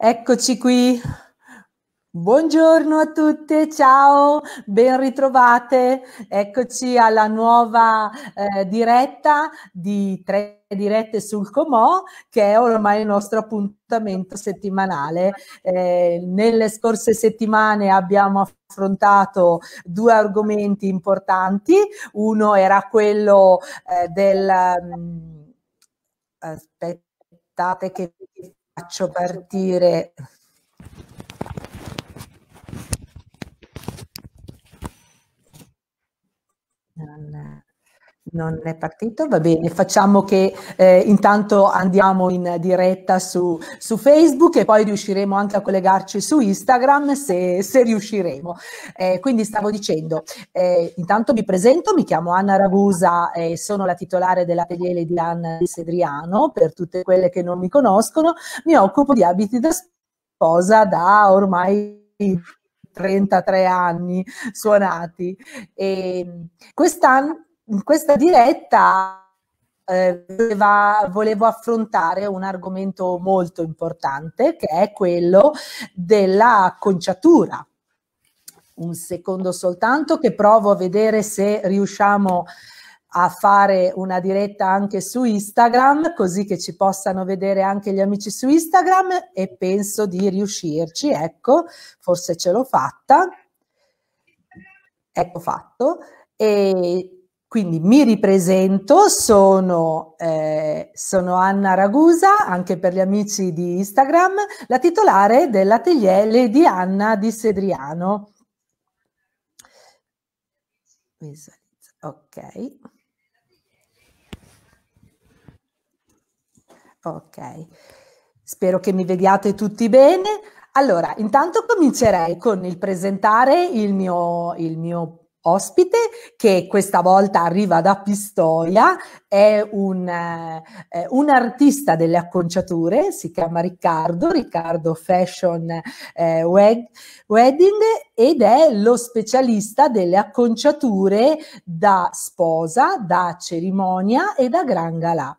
Eccoci qui. Buongiorno a tutte, ciao, ben ritrovate. Eccoci alla nuova eh, diretta di tre dirette sul Comò, che è ormai il nostro appuntamento settimanale. Eh, nelle scorse settimane abbiamo affrontato due argomenti importanti. Uno era quello eh, del... Mh, mm, aspettate che faccio partire dal non è partito, va bene, facciamo che eh, intanto andiamo in diretta su, su, Facebook e poi riusciremo anche a collegarci su Instagram se, se riusciremo. Eh, quindi stavo dicendo, eh, intanto mi presento, mi chiamo Anna Ragusa e sono la titolare dell'atelier di Anna di Sedriano, per tutte quelle che non mi conoscono, mi occupo di abiti da sposa da ormai 33 anni suonati e quest'anno in questa diretta eh, voleva, volevo affrontare un argomento molto importante che è quello della conciatura. Un secondo soltanto che provo a vedere se riusciamo a fare una diretta anche su Instagram, così che ci possano vedere anche gli amici su Instagram e penso di riuscirci, ecco, forse ce l'ho fatta. Ecco fatto. E quindi mi ripresento, sono, eh, sono, Anna Ragusa, anche per gli amici di Instagram, la titolare dell'atelier Lady Anna di Sedriano. Ok. Ok. Spero che mi vediate tutti bene. Allora, intanto comincerei con il presentare il mio, il mio ospite che questa volta arriva da Pistoia, è un, eh, eh, un artista delle acconciature, si chiama Riccardo, Riccardo Fashion eh, Wedding ed è lo specialista delle acconciature da sposa, da cerimonia e da gran galà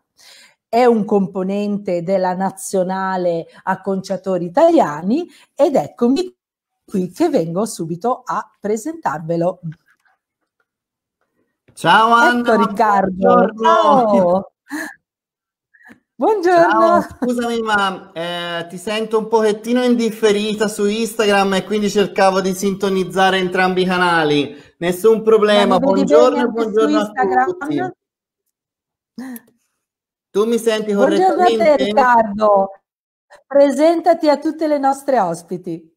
è un componente della nazionale acconciatori italiani ed eccomi qui che vengo subito a presentarvelo. Ciao Anna. Ecco Riccardo. Buongiorno. Ciao. Buongiorno. Ciao, scusami, ma eh, ti sento un pochettino indifferita su Instagram e quindi cercavo di sintonizzare entrambi i canali. Nessun problema. Buongiorno e buongiorno a tutti. Tu mi senti correttamente? Buongiorno a te, Riccardo. Presentati a tutte le nostre ospiti.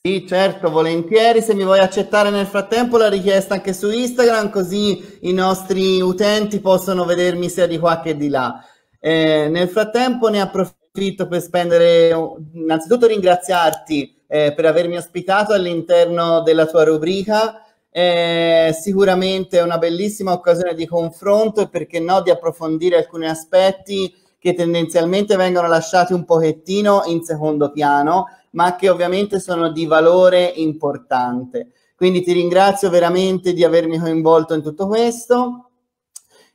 Sì, certo, volentieri, se mi vuoi accettare nel frattempo la richiesta anche su Instagram, così i nostri utenti possono vedermi sia di qua che di là. Eh, nel frattempo ne approfitto per spendere, innanzitutto ringraziarti eh, per avermi ospitato all'interno della tua rubrica. Eh, sicuramente è una bellissima occasione di confronto e perché no di approfondire alcuni aspetti che tendenzialmente vengono lasciati un pochettino in secondo piano ma che ovviamente sono di valore importante. Quindi ti ringrazio veramente di avermi coinvolto in tutto questo.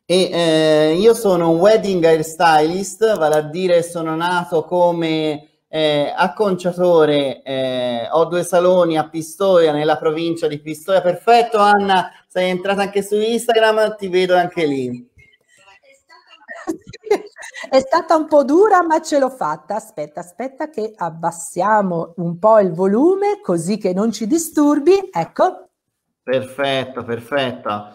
E, eh, io sono un wedding hair stylist, vale a dire sono nato come eh, acconciatore, eh, ho due saloni a Pistoia, nella provincia di Pistoia. Perfetto, Anna, sei entrata anche su Instagram, ti vedo anche lì. È stata un po' dura, ma ce l'ho fatta. Aspetta, aspetta che abbassiamo un po' il volume così che non ci disturbi. Ecco. Perfetto, perfetto.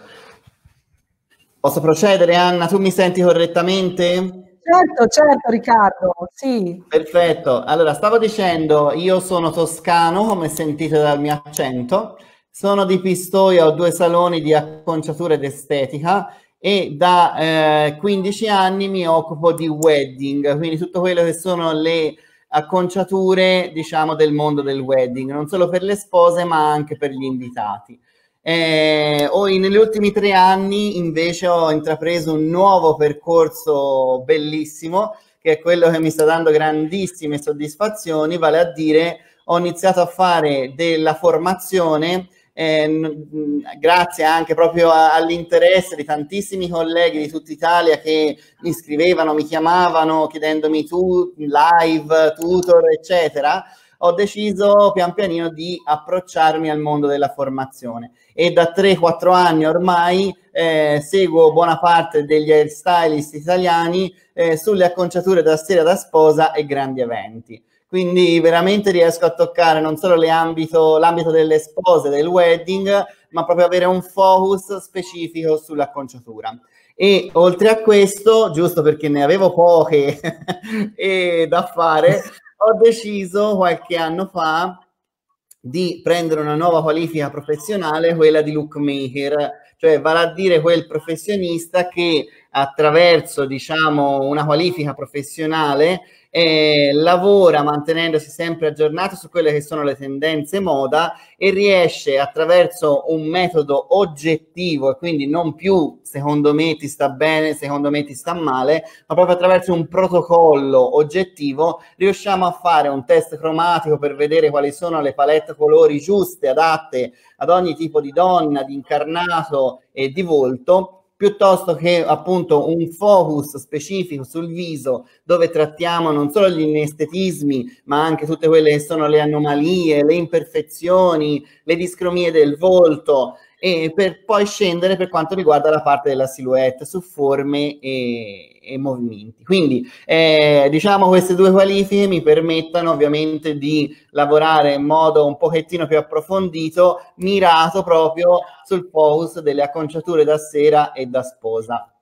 Posso procedere, Anna? Tu mi senti correttamente? Certo, certo Riccardo, sì. Perfetto, allora stavo dicendo, io sono toscano, come sentite dal mio accento, sono di Pistoia, ho due saloni di acconciatura ed estetica e da eh, 15 anni mi occupo di wedding, quindi tutto quello che sono le acconciature diciamo del mondo del wedding, non solo per le spose ma anche per gli invitati. Eh, oh, negli ultimi tre anni invece ho intrapreso un nuovo percorso bellissimo che è quello che mi sta dando grandissime soddisfazioni, vale a dire ho iniziato a fare della formazione eh, grazie anche proprio all'interesse di tantissimi colleghi di tutta Italia che mi scrivevano, mi chiamavano chiedendomi tu, live, tutor, eccetera, ho deciso pian pianino di approcciarmi al mondo della formazione e da 3-4 anni ormai eh, seguo buona parte degli hairstylist italiani eh, sulle acconciature da sera da sposa e grandi eventi quindi veramente riesco a toccare non solo l'ambito delle spose, del wedding, ma proprio avere un focus specifico sull'acconciatura. E oltre a questo, giusto perché ne avevo poche da fare, ho deciso qualche anno fa di prendere una nuova qualifica professionale, quella di look maker, cioè vale a dire quel professionista che attraverso diciamo, una qualifica professionale eh, lavora mantenendosi sempre aggiornato su quelle che sono le tendenze moda e riesce attraverso un metodo oggettivo e quindi non più secondo me ti sta bene, secondo me ti sta male, ma proprio attraverso un protocollo oggettivo riusciamo a fare un test cromatico per vedere quali sono le palette colori giuste, adatte ad ogni tipo di donna, di incarnato e di volto piuttosto che appunto un focus specifico sul viso dove trattiamo non solo gli inestetismi ma anche tutte quelle che sono le anomalie, le imperfezioni, le discromie del volto, e per poi scendere per quanto riguarda la parte della silhouette su forme e, e movimenti. Quindi eh, diciamo queste due qualifiche mi permettono ovviamente di lavorare in modo un pochettino più approfondito, mirato proprio sul focus delle acconciature da sera e da sposa.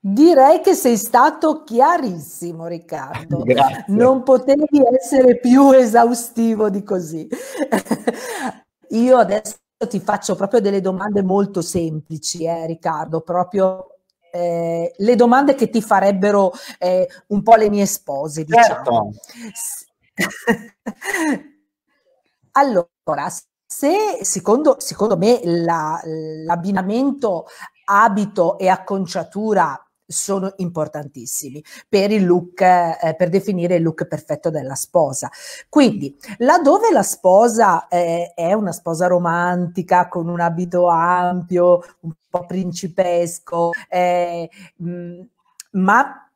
Direi che sei stato chiarissimo, Riccardo. Grazie. Non potevi essere più esaustivo di così. Io adesso ti faccio proprio delle domande molto semplici, eh, Riccardo, proprio eh, le domande che ti farebbero eh, un po' le mie spose, diciamo. Certo. allora, se secondo, secondo me la, l'abbinamento abito e acconciatura sono importantissimi per il look, eh, per definire il look perfetto della sposa. Quindi, laddove la sposa eh, è una sposa romantica con un abito ampio, un po' principesco, eh, mh, mm, ma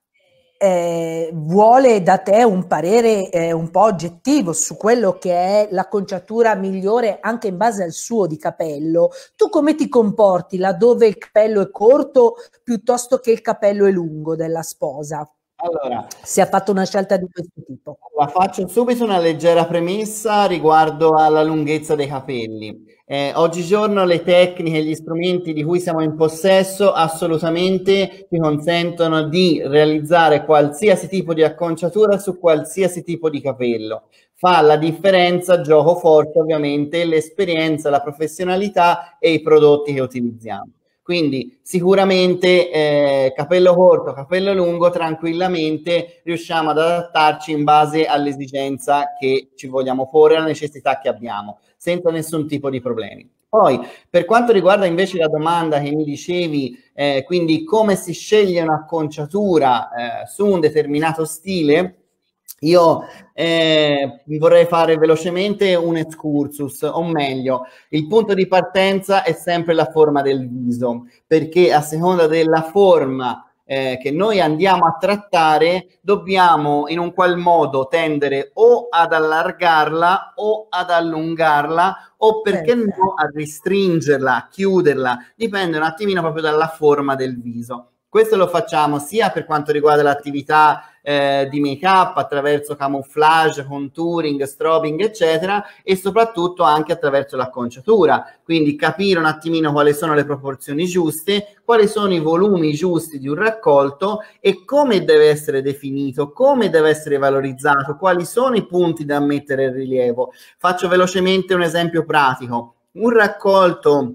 eh, vuole da te un parere eh, un po' oggettivo su quello che è l'acconciatura migliore anche in base al suo di capello, tu come ti comporti laddove il capello è corto piuttosto che il capello è lungo della sposa? Allora, si è fatto una scelta di questo tipo. Allora, faccio subito una leggera premessa riguardo alla lunghezza dei capelli. Eh, oggigiorno le tecniche e gli strumenti di cui siamo in possesso assolutamente ti consentono di realizzare qualsiasi tipo di acconciatura su qualsiasi tipo di capello. Fa la differenza, gioco forte ovviamente, l'esperienza, la professionalità e i prodotti che utilizziamo. Quindi sicuramente eh, capello corto, capello lungo, tranquillamente riusciamo ad adattarci in base all'esigenza che ci vogliamo porre, alla necessità che abbiamo, senza nessun tipo di problemi. Poi, per quanto riguarda invece la domanda che mi dicevi, eh, quindi come si sceglie un'acconciatura eh, su un determinato stile, io eh, vorrei fare velocemente un excursus, o meglio, il punto di partenza è sempre la forma del viso, perché a seconda della forma eh, che noi andiamo a trattare, dobbiamo in un qual modo tendere o ad allargarla o ad allungarla o perché Pensa. Certo. no a restringerla, a chiuderla, dipende un attimino proprio dalla forma del viso. Questo lo facciamo sia per quanto riguarda l'attività eh, di make-up attraverso camouflage, contouring, strobing, eccetera, e soprattutto anche attraverso l'acconciatura. Quindi capire un attimino quali sono le proporzioni giuste, quali sono i volumi giusti di un raccolto e come deve essere definito, come deve essere valorizzato, quali sono i punti da mettere in rilievo. Faccio velocemente un esempio pratico. Un raccolto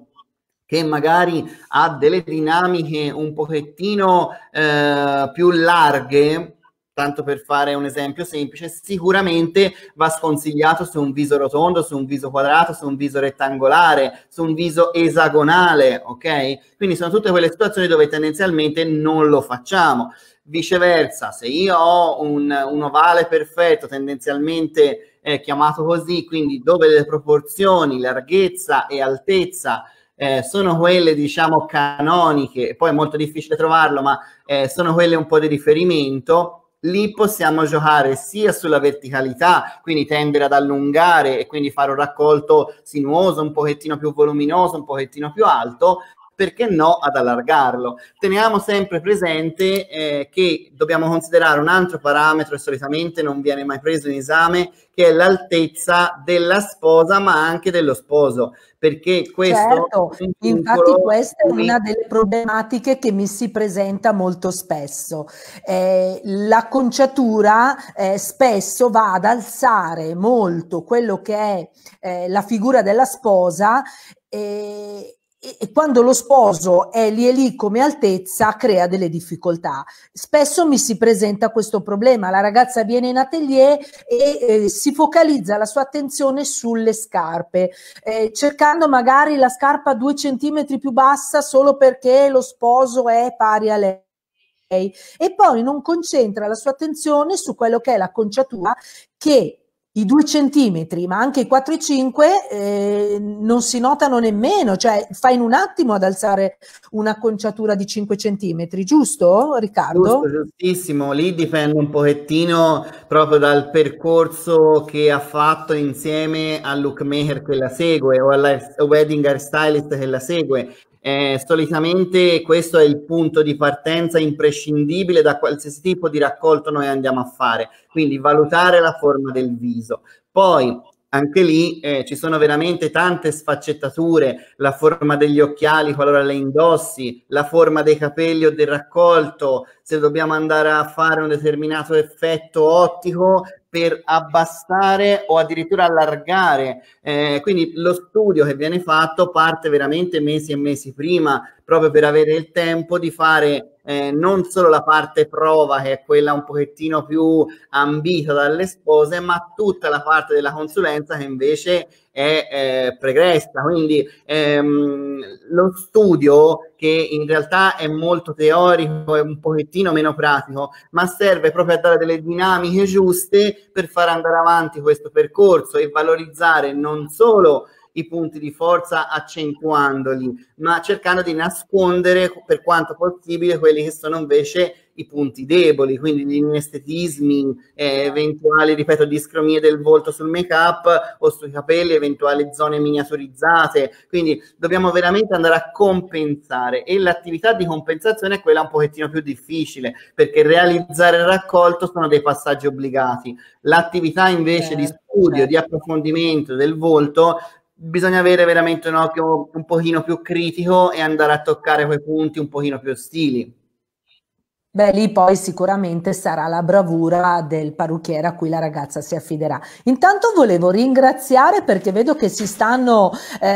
che magari ha delle dinamiche un pochettino eh, più larghe, tanto per fare un esempio semplice, sicuramente va sconsigliato su un viso rotondo, su un viso quadrato, su un viso rettangolare, su un viso esagonale, ok? Quindi sono tutte quelle situazioni dove tendenzialmente non lo facciamo. Viceversa, se io ho un, un ovale perfetto, tendenzialmente eh, chiamato così, quindi dove le proporzioni, larghezza e altezza eh, sono quelle diciamo canoniche, poi è molto difficile trovarlo, ma eh, sono quelle un po' di riferimento, lì possiamo giocare sia sulla verticalità, quindi tendere ad allungare e quindi fare un raccolto sinuoso, un pochettino più voluminoso, un pochettino più alto, perché no ad allargarlo? Teniamo sempre presente eh, che dobbiamo considerare un altro parametro e solitamente non viene mai preso in esame, che è l'altezza della sposa ma anche dello sposo, perché questo... Certo, infatti questa è una delle problematiche che mi si presenta molto spesso. Eh, l'acconciatura eh, spesso va ad alzare molto quello che è eh, la figura della sposa e eh, e quando lo sposo è lì e lì come altezza crea delle difficoltà. Spesso mi si presenta questo problema, la ragazza viene in atelier e eh, si focalizza la sua attenzione sulle scarpe, eh, cercando magari la scarpa due centimetri più bassa solo perché lo sposo è pari a lei e poi non concentra la sua attenzione su quello che è l'acconciatura che i 2 centimetri, ma anche i 4,5 eh, non si notano nemmeno, cioè fa in un attimo ad alzare un'acconciatura di 5 centimetri, giusto Riccardo? Giusto, giustissimo, lì dipende un pochettino proprio dal percorso che ha fatto insieme al lookmaker che la segue o alla wedding hair stylist che la segue, eh, solitamente questo è il punto di partenza imprescindibile da qualsiasi tipo di raccolto noi andiamo a fare, quindi valutare la forma del viso. Poi anche lì eh, ci sono veramente tante sfaccettature, la forma degli occhiali qualora le indossi, la forma dei capelli o del raccolto, se dobbiamo andare a fare un determinato effetto ottico per abbassare o addirittura allargare. Eh, quindi lo studio che viene fatto parte veramente mesi e mesi prima, proprio per avere il tempo di fare eh, non solo la parte prova che è quella un pochettino più ambita dalle spose, ma tutta la parte della consulenza che invece è eh, pregressa. Quindi ehm, lo studio, che in realtà è molto teorico e un pochettino meno pratico, ma serve proprio a dare delle dinamiche giuste per far andare avanti questo percorso e valorizzare non solo i punti di forza accentuandoli, ma cercando di nascondere per quanto possibile quelli che sono invece i punti deboli, quindi gli inestetismi, eh, eventuali, ripeto, discromie del volto sul make-up o sui capelli, eventuali zone miniaturizzate. Quindi dobbiamo veramente andare a compensare e l'attività di compensazione è quella un pochettino più difficile, perché realizzare il raccolto sono dei passaggi obbligati. L'attività invece eh, di certo, studio, eh. di approfondimento del volto bisogna avere veramente un occhio un pochino più critico e andare a toccare quei punti un pochino più ostili. Beh, lì poi sicuramente sarà la bravura del parrucchiere a cui la ragazza si affiderà. Intanto volevo ringraziare perché vedo che si stanno eh,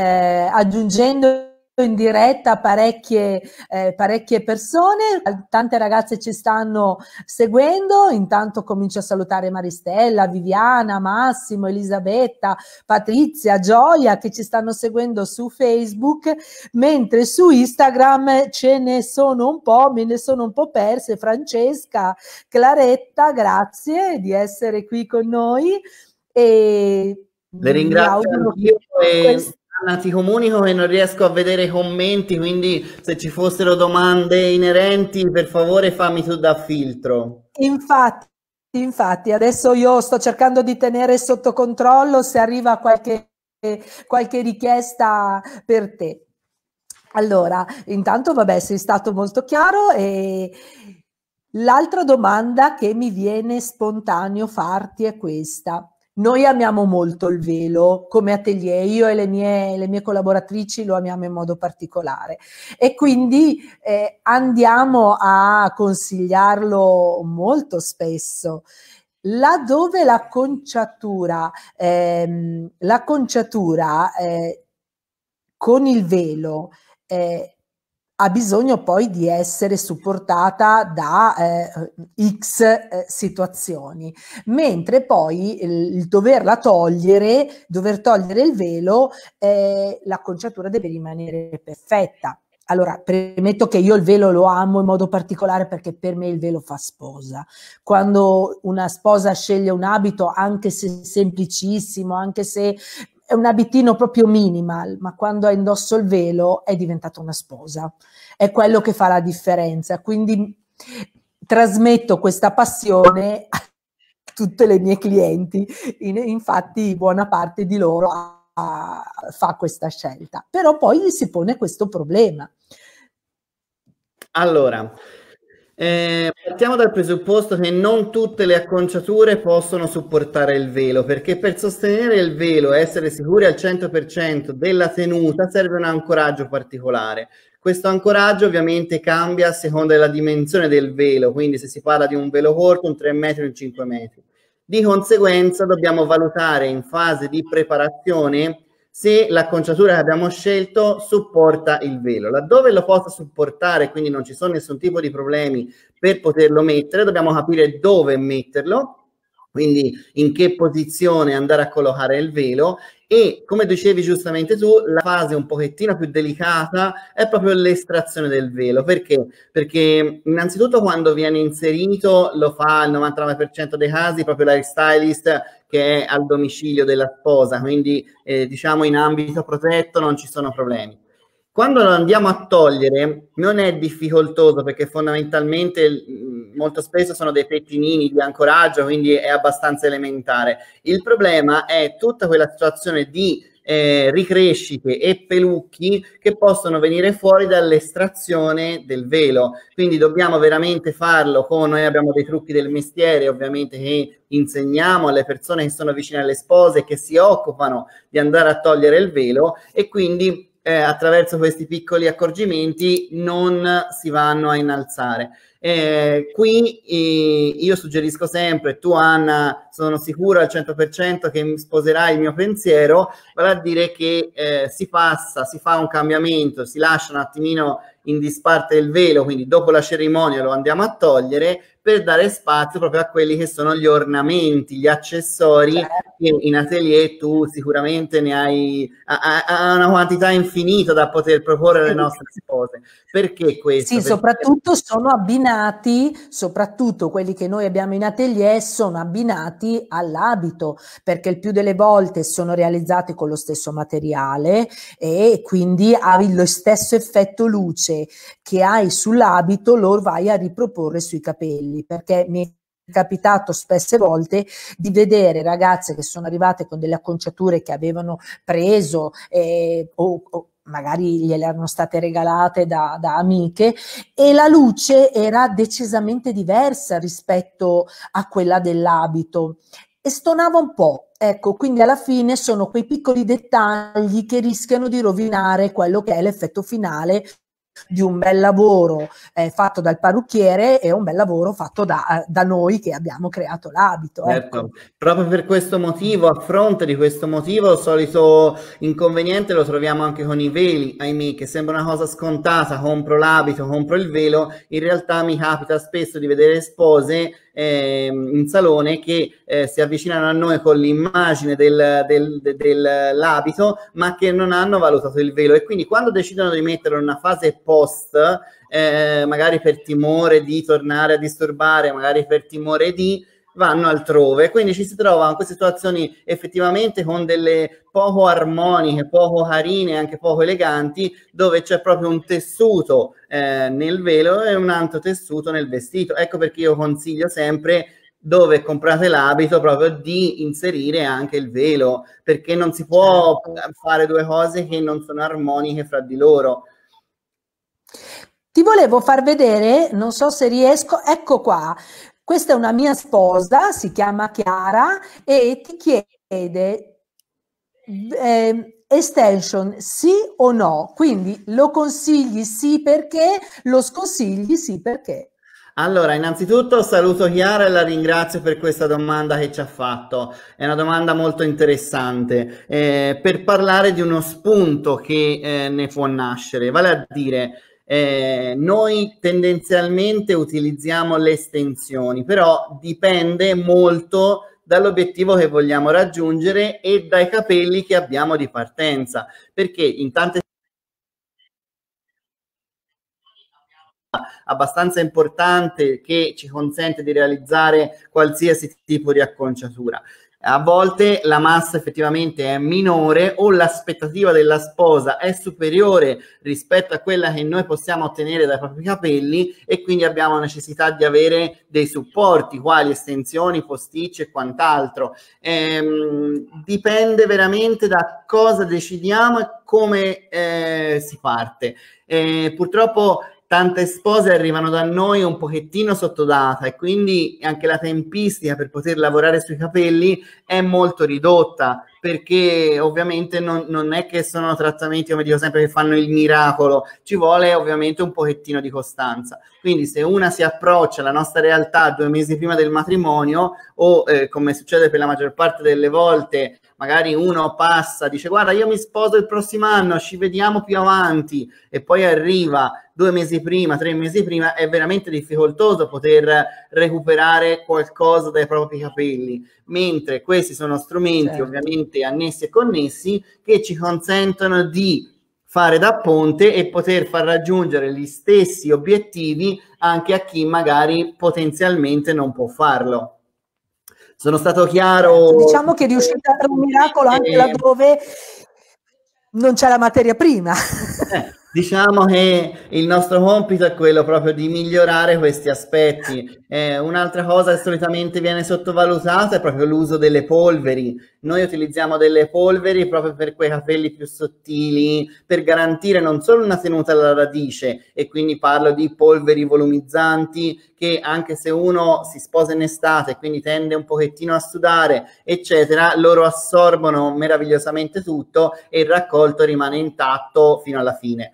aggiungendo in diretta parecchie, eh, parecchie persone, tante ragazze ci stanno seguendo, intanto comincio a salutare Maristella, Viviana, Massimo, Elisabetta, Patrizia, Gioia che ci stanno seguendo su Facebook, mentre su Instagram ce ne sono un po', me ne sono un po' perse, Francesca, Claretta, grazie di essere qui con noi. E Le ringrazio Anna, ti comunico che non riesco a vedere i commenti, quindi se ci fossero domande inerenti, per favore fammi tu da filtro. Infatti, infatti, adesso io sto cercando di tenere sotto controllo se arriva qualche, qualche richiesta per te. Allora, intanto vabbè, sei stato molto chiaro e l'altra domanda che mi viene spontaneo farti è questa. Noi amiamo molto il velo come atelier, io e le mie, le mie collaboratrici lo amiamo in modo particolare e quindi eh, andiamo a consigliarlo molto spesso. Laddove la conciatura, ehm, la eh, con il velo eh, ha bisogno poi di essere supportata da eh, X eh, situazioni, mentre poi il, il, doverla togliere, dover togliere il velo, eh, l'acconciatura deve rimanere perfetta. Allora, premetto che io il velo lo amo in modo particolare perché per me il velo fa sposa. Quando una sposa sceglie un abito, anche se semplicissimo, anche se è un abitino proprio minimal, ma quando indosso il velo è diventata una sposa. È quello che fa la differenza. Quindi trasmetto questa passione a tutte le mie clienti. infatti, buona parte di loro ha, ha, fa questa scelta. Però poi si pone questo problema. Allora, eh, partiamo dal presupposto che non tutte le acconciature possono supportare il velo, perché per sostenere il velo e essere sicuri al 100% della tenuta serve un ancoraggio particolare. Questo ancoraggio ovviamente cambia a seconda della dimensione del velo, quindi se si parla di un velo corto, un 3 metri, un 5 metri. Di conseguenza dobbiamo valutare in fase di preparazione se l'acconciatura che abbiamo scelto supporta il velo. Laddove lo possa supportare, quindi non ci sono nessun tipo di problemi per poterlo mettere, dobbiamo capire dove metterlo, quindi in che posizione andare a collocare il velo e come dicevi giustamente tu, la fase un pochettino più delicata è proprio l'estrazione del velo. Perché? Perché innanzitutto quando viene inserito lo fa il 99% dei casi proprio la stylist che è al domicilio della sposa, quindi eh, diciamo in ambito protetto non ci sono problemi. Quando lo andiamo a togliere non è difficoltoso perché fondamentalmente molto spesso sono dei pettinini di ancoraggio, quindi è abbastanza elementare. Il problema è tutta quella situazione di eh, ricrescite e pelucchi che possono venire fuori dall'estrazione del velo. Quindi dobbiamo veramente farlo con noi abbiamo dei trucchi del mestiere, ovviamente che insegniamo alle persone che sono vicine alle spose che si occupano di andare a togliere il velo e quindi eh, attraverso questi piccoli accorgimenti non si vanno a innalzare. Eh, qui eh, io suggerisco sempre, tu Anna sono sicura al 100% che sposerai il mio pensiero, vale a dire che eh, si passa, si fa un cambiamento, si lascia un attimino in disparte il velo, quindi dopo la cerimonia lo andiamo a togliere per dare spazio proprio a quelli che sono gli ornamenti, gli accessori certo. che in atelier tu sicuramente ne hai a, a una quantità infinita da poter proporre alle nostre spose. Perché questo? Sì, Perché soprattutto perché... sono abbinati, soprattutto quelli che noi abbiamo in atelier sono abbinati all'abito, perché il più delle volte sono realizzati con lo stesso materiale e quindi hai lo stesso effetto luce che hai sull'abito, lo vai a riproporre sui capelli capelli, perché mi è capitato spesse volte di vedere ragazze che sono arrivate con delle acconciature che avevano preso eh, o, o magari gliele erano state regalate da, da, amiche e la luce era decisamente diversa rispetto a quella dell'abito e stonava un po'. Ecco, quindi alla fine sono quei piccoli dettagli che rischiano di rovinare quello che è l'effetto finale di un bel lavoro eh, fatto dal parrucchiere e un bel lavoro fatto da, eh, da noi che abbiamo creato l'abito. Ecco. Certo. Proprio per questo motivo, a fronte di questo motivo, il solito inconveniente lo troviamo anche con i veli, ahimè, che sembra una cosa scontata, compro l'abito, compro il velo, in realtà mi capita spesso di vedere spose eh, in salone che eh, si avvicinano a noi con l'immagine del, del, del, dell'abito, ma che non hanno valutato il velo. E quindi quando decidono di metterlo in una fase post, eh, magari per timore di tornare a disturbare, magari per timore di vanno altrove. Quindi ci si trova in queste situazioni effettivamente con delle poco armoniche, poco carine, anche poco eleganti, dove c'è proprio un tessuto eh, nel velo e un altro tessuto nel vestito. Ecco perché io consiglio sempre dove comprate l'abito proprio di inserire anche il velo, perché non si può certo. fare due cose che non sono armoniche fra di loro. Ti volevo far vedere, non so se riesco, ecco qua, questa è una mia sposa, si chiama Chiara, e ti chiede eh, extension sì o no? Quindi lo consigli sì perché, lo sconsigli sì perché. Allora, innanzitutto saluto Chiara e la ringrazio per questa domanda che ci ha fatto. È una domanda molto interessante eh, per parlare di uno spunto che eh, ne può nascere, vale a dire eh, noi tendenzialmente utilizziamo le estensioni, però dipende molto dall'obiettivo che vogliamo raggiungere e dai capelli che abbiamo di partenza, perché in tante abbastanza importante che ci consente di realizzare qualsiasi tipo di acconciatura a volte la massa effettivamente è minore o l'aspettativa della sposa è superiore rispetto a quella che noi possiamo ottenere dai propri capelli e quindi abbiamo necessità di avere dei supporti quali estensioni, posticci e quant'altro. Ehm, dipende veramente da cosa decidiamo e come eh, si parte. Eh, purtroppo tante spose arrivano da noi un pochettino sottodata e quindi anche la tempistica per poter lavorare sui capelli è molto ridotta perché ovviamente non, non è che sono trattamenti come dico sempre che fanno il miracolo ci vuole ovviamente un pochettino di costanza quindi se una si approccia alla nostra realtà due mesi prima del matrimonio o eh, come succede per la maggior parte delle volte magari uno passa dice guarda io mi sposo il prossimo anno ci vediamo più avanti e poi arriva due mesi prima, tre mesi prima, è veramente difficoltoso poter recuperare qualcosa dai propri capelli, mentre questi sono strumenti certo. ovviamente annessi e connessi che ci consentono di fare da ponte e poter far raggiungere gli stessi obiettivi anche a chi magari potenzialmente non può farlo. Sono stato chiaro. Certo, diciamo che riuscite a fare un miracolo anche eh. laddove non c'è la materia prima. Eh, Diciamo che il nostro compito è quello proprio di migliorare questi aspetti. Eh, un'altra cosa che solitamente viene sottovalutata è proprio l'uso delle polveri. Noi utilizziamo delle polveri proprio per quei capelli più sottili, per garantire non solo una tenuta alla radice, e quindi parlo di polveri volumizzanti che anche se uno si sposa in estate quindi tende un pochettino a sudare, eccetera, loro assorbono meravigliosamente tutto e il raccolto rimane intatto fino alla fine.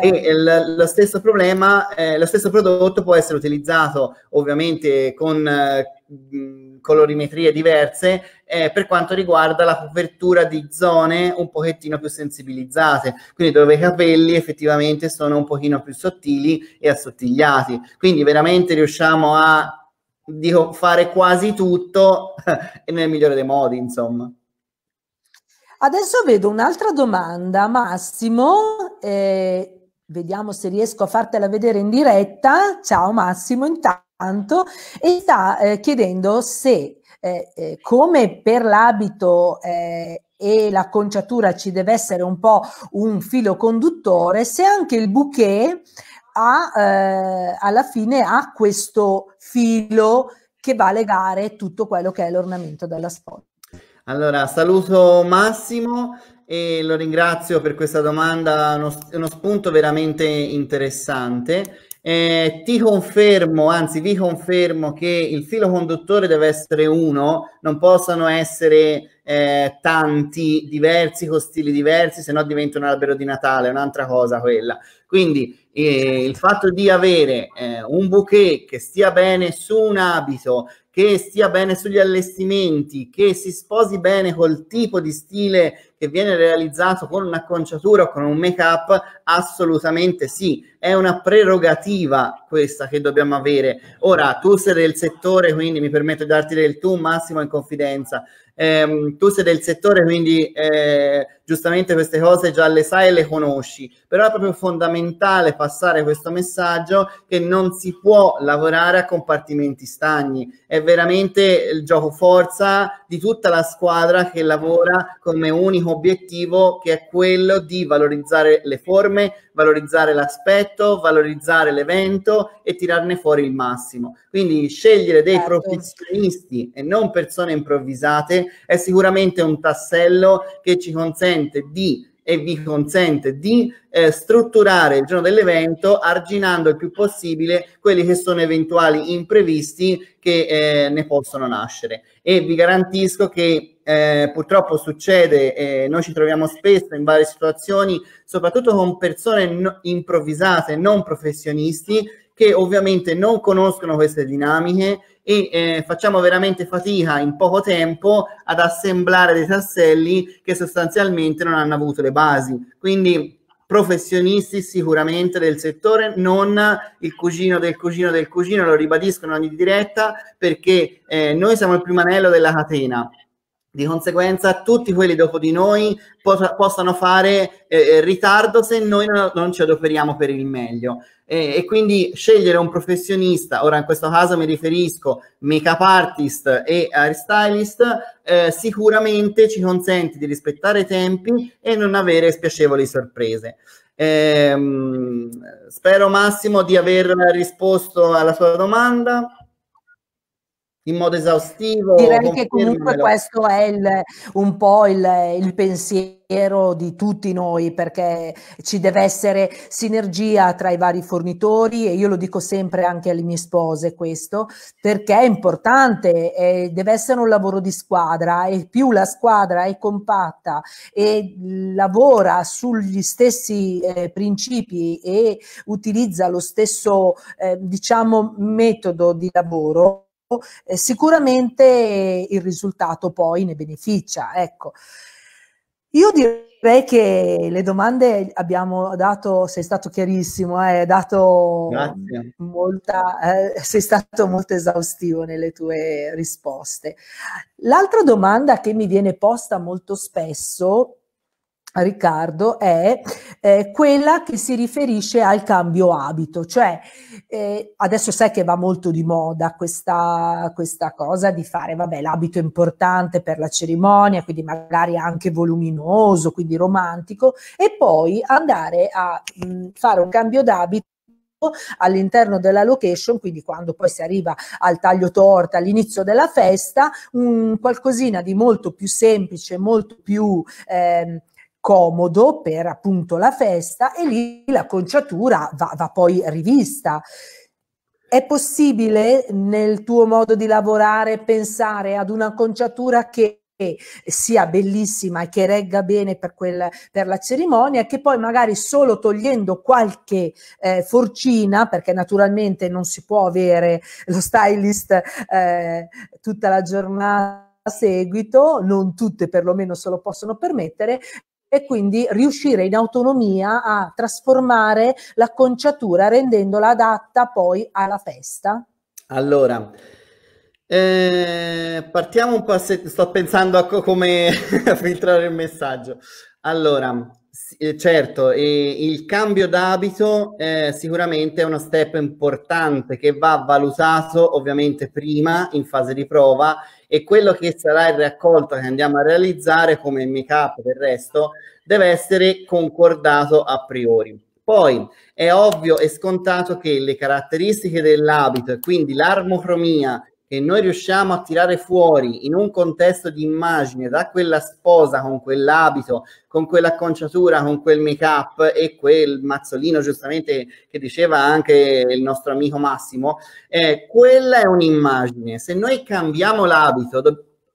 E l- lo stesso problema, eh, lo stesso prodotto può essere utilizzato ovviamente con eh, colorimetrie diverse eh, per quanto riguarda la copertura di zone un pochettino più sensibilizzate, quindi dove i capelli effettivamente sono un pochino più sottili e assottigliati. Quindi veramente riusciamo a dico, fare quasi tutto nel migliore dei modi, insomma. Adesso vedo un'altra domanda, Massimo, eh, vediamo se riesco a fartela vedere in diretta. Ciao Massimo, intanto, e sta eh, chiedendo se, eh, eh come per l'abito eh, e l'acconciatura ci deve essere un po' un filo conduttore, se anche il bouquet ha, eh, alla fine ha questo filo che va a legare tutto quello che è l'ornamento della spoglia. Allora, saluto Massimo, e lo ringrazio per questa domanda, uno, uno spunto veramente interessante. Eh, ti confermo, anzi vi confermo che il filo conduttore deve essere uno, non possono essere eh, tanti diversi con stili diversi, se no diventa un albero di Natale, un'altra cosa quella. Quindi eh, il fatto di avere eh, un bouquet che stia bene su un abito, che stia bene sugli allestimenti, che si sposi bene col tipo di stile che viene realizzato con un'acconciatura o con un make-up? Assolutamente sì, è una prerogativa questa che dobbiamo avere. Ora, tu sei del settore, quindi mi permetto di darti del tu, Massimo, in confidenza. Eh, tu sei del settore, quindi eh, giustamente queste cose già le sai e le conosci, però è proprio fondamentale passare questo messaggio che non si può lavorare a compartimenti stagni, è veramente il gioco forza di tutta la squadra che lavora come unico grandissimo obiettivo che è quello di valorizzare le forme, valorizzare l'aspetto, valorizzare l'evento e tirarne fuori il massimo. Quindi scegliere dei certo. professionisti e non persone improvvisate è sicuramente un tassello che ci consente di e vi consente di eh, strutturare il giorno dell'evento arginando il più possibile quelli che sono eventuali imprevisti che eh, ne possono nascere e vi garantisco che eh, purtroppo succede, eh, noi ci troviamo spesso in varie situazioni, soprattutto con persone no- improvvisate, non professionisti, che ovviamente non conoscono queste dinamiche e eh, facciamo veramente fatica in poco tempo ad assemblare dei tasselli che sostanzialmente non hanno avuto le basi. Quindi professionisti sicuramente del settore, non il cugino del cugino del cugino, lo ribadiscono in ogni diretta perché eh, noi siamo il primo anello della catena. Di conseguenza tutti quelli dopo di noi pot- possano fare eh, eh, ritardo se noi no- non ci adoperiamo per il meglio. E, e, quindi scegliere un professionista, ora in questo caso mi riferisco make-up artist e stylist eh, sicuramente ci consente di rispettare i tempi e non avere spiacevoli sorprese. Ehm, spero Massimo di aver risposto alla sua domanda in modo esaustivo. Direi che comunque questo è il, un po' il, il, pensiero di tutti noi perché ci deve essere sinergia tra i vari fornitori e io lo dico sempre anche alle mie spose questo perché è importante, eh, deve essere un lavoro di squadra e più la squadra è compatta e lavora sugli stessi eh, principi e utilizza lo stesso eh, diciamo metodo di lavoro eh, sicuramente il risultato poi ne beneficia. Ecco. Io direi che le domande abbiamo dato, sei stato chiarissimo, eh, dato molta, eh, sei stato molto esaustivo nelle tue risposte. L'altra domanda che mi viene posta molto spesso Riccardo, è eh, quella che si riferisce al cambio abito, cioè eh, adesso sai che va molto di moda questa, questa cosa di fare, vabbè, l'abito importante per la cerimonia, quindi magari anche voluminoso, quindi romantico, e poi andare a mh, mm, fare un cambio d'abito all'interno della location, quindi quando poi si arriva al taglio torta, all'inizio della festa, un qualcosina di molto più semplice, molto più eh, comodo per appunto la festa e lì l'acconciatura va, va poi rivista. È possibile nel tuo modo di lavorare pensare ad un'acconciatura che sia bellissima e che regga bene per, quel, per la cerimonia, che poi magari solo togliendo qualche eh, forcina, perché naturalmente non si può avere lo stylist eh, tutta la giornata a seguito, non tutte perlomeno se lo possono permettere, e quindi riuscire in autonomia a trasformare l'acconciatura rendendola adatta poi alla festa. Allora, eh, partiamo un po', se, sto pensando a co- come filtrare il messaggio. Allora, eh, certo, il cambio d'abito eh, sicuramente è uno step importante che va valutato ovviamente prima in fase di prova e quello che sarà il raccolto che andiamo a realizzare come make up del resto deve essere concordato a priori. Poi è ovvio e scontato che le caratteristiche dell'abito e quindi l'armocromia che noi riusciamo a tirare fuori in un contesto di immagine da quella sposa con quell'abito, con quell'acconciatura, con quel make-up e quel mazzolino giustamente che diceva anche il nostro amico Massimo, eh, quella è un'immagine. Se noi cambiamo l'abito,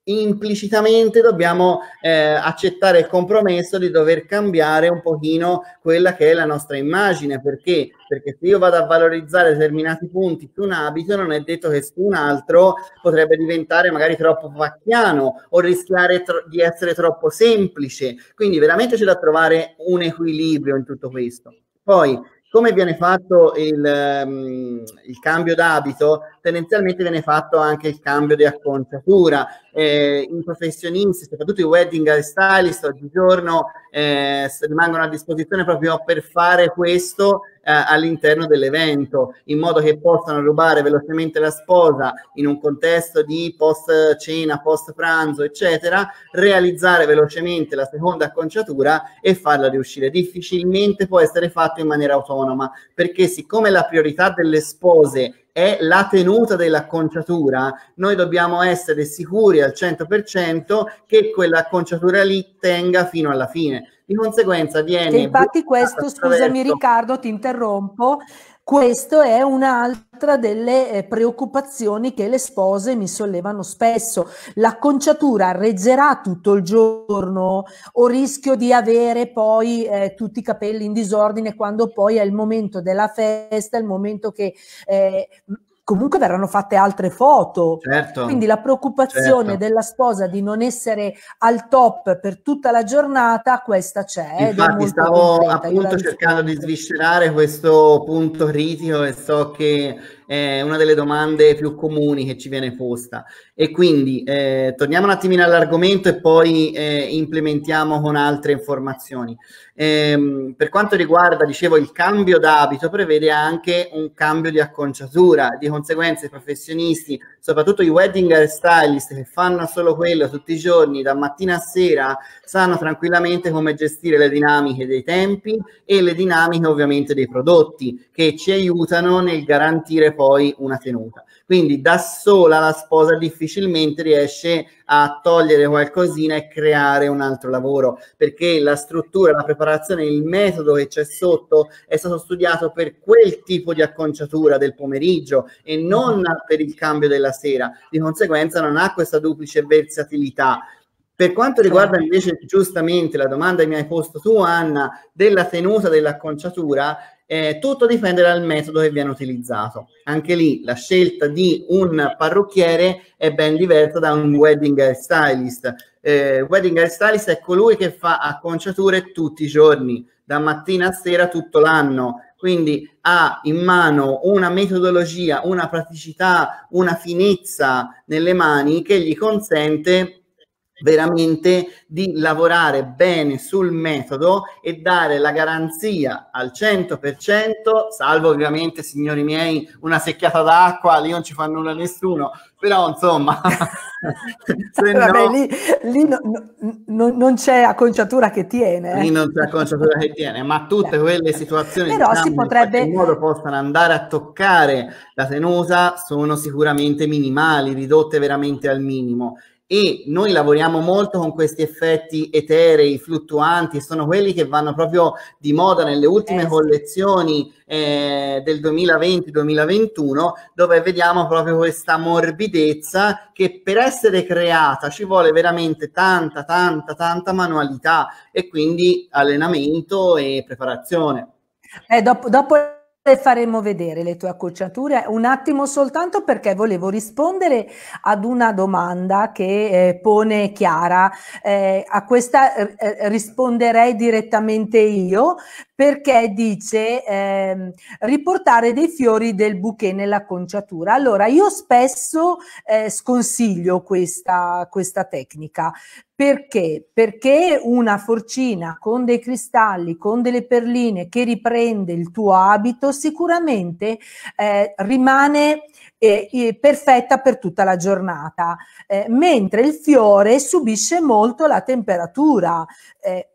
implicitamente dobbiamo eh, accettare il compromesso di dover cambiare un pochino quella che è la nostra immagine perché perché se io vado a valorizzare determinati punti su un abito non è detto che su un altro potrebbe diventare magari troppo pacchiano o rischiare tro- di essere troppo semplice quindi veramente c'è da trovare un equilibrio in tutto questo poi come viene fatto il, um, il, cambio d'abito, tendenzialmente viene fatto anche il cambio di acconciatura. Eh, I professionisti, soprattutto i wedding stylist, oggigiorno eh, rimangono a disposizione proprio per fare questo eh, all'interno dell'evento, in modo che possano rubare velocemente la sposa in un contesto di post cena, post pranzo, eccetera, realizzare velocemente la seconda acconciatura e farla riuscire. Difficilmente può essere fatto in maniera autonoma, perché siccome la priorità delle spose è la tenuta dell'acconciatura. Noi dobbiamo essere sicuri al 100% che quell'acconciatura lì tenga fino alla fine. Di conseguenza viene... Che infatti questo, scusami Riccardo, ti interrompo, questa è un'altra delle eh, preoccupazioni che le spose mi sollevano spesso. L'acconciatura reggerà tutto il giorno o rischio di avere poi eh, tutti i capelli in disordine quando poi è il momento della festa, il momento che eh, comunque verranno fatte altre foto. Certo, Quindi la preoccupazione certo. della sposa di non essere al top per tutta la giornata, questa c'è. Infatti stavo appunto cercando di sviscerare questo punto critico e so che è una delle domande più comuni che ci viene posta. E quindi eh, torniamo un attimino all'argomento e poi eh, implementiamo con altre informazioni. Ehm, per quanto riguarda, dicevo, il cambio d'abito prevede anche un cambio di acconciatura, di conseguenza i professionisti, soprattutto i wedding stylist che fanno solo quello tutti i giorni, da mattina a sera, sanno tranquillamente come gestire le dinamiche dei tempi e le dinamiche ovviamente dei prodotti che ci aiutano nel garantire poi poi una tenuta. Quindi da sola la sposa difficilmente riesce a togliere qualcosina e creare un altro lavoro, perché la struttura, la preparazione, il metodo che c'è sotto è stato studiato per quel tipo di acconciatura del pomeriggio e non per il cambio della sera. Di conseguenza non ha questa duplice versatilità. Per quanto certo. riguarda invece giustamente la domanda che mi hai posto tu, Anna, della tenuta dell'acconciatura, eh, tutto dipende dal metodo che viene utilizzato. Anche lì la scelta di un parrucchiere è ben diversa da un wedding hairstylist. Eh, wedding stylist è colui che fa acconciature tutti i giorni, da mattina a sera tutto l'anno. Quindi ha in mano una metodologia, una praticità, una finezza nelle mani che gli consente veramente di lavorare bene sul metodo e dare la garanzia al 100%, salvo ovviamente, signori miei, una secchiata d'acqua, lì non ci fa nulla nessuno, però insomma... Vabbè, no, lì, lì no, no, non c'è acconciatura che tiene. Eh. Lì non c'è acconciatura che tiene, ma tutte quelle eh, situazioni però diciamo, si potrebbe... in modo possano andare a toccare la tenuta sono sicuramente minimali, ridotte veramente al minimo e noi lavoriamo molto con questi effetti eterei, fluttuanti, sono quelli che vanno proprio di moda nelle ultime eh collezioni eh, del 2020-2021, dove vediamo proprio questa morbidezza che per essere creata ci vuole veramente tanta, tanta, tanta manualità e quindi allenamento e preparazione. Eh, dopo, dopo le faremo vedere le tue accocciature un attimo soltanto perché volevo rispondere ad una domanda che eh, pone Chiara. Eh, a questa eh, eh risponderei direttamente io perché dice eh, riportare dei fiori del bouquet nell'acconciatura. Allora, io spesso eh, sconsiglio questa, questa tecnica perché? Perché una forcina con dei cristalli, con delle perline che riprende il tuo abito sicuramente eh, rimane eh, perfetta per tutta la giornata, eh, mentre il fiore subisce molto la temperatura. Eh,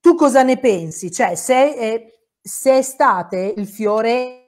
tu cosa ne pensi? Cioè se, eh, se estate il fiore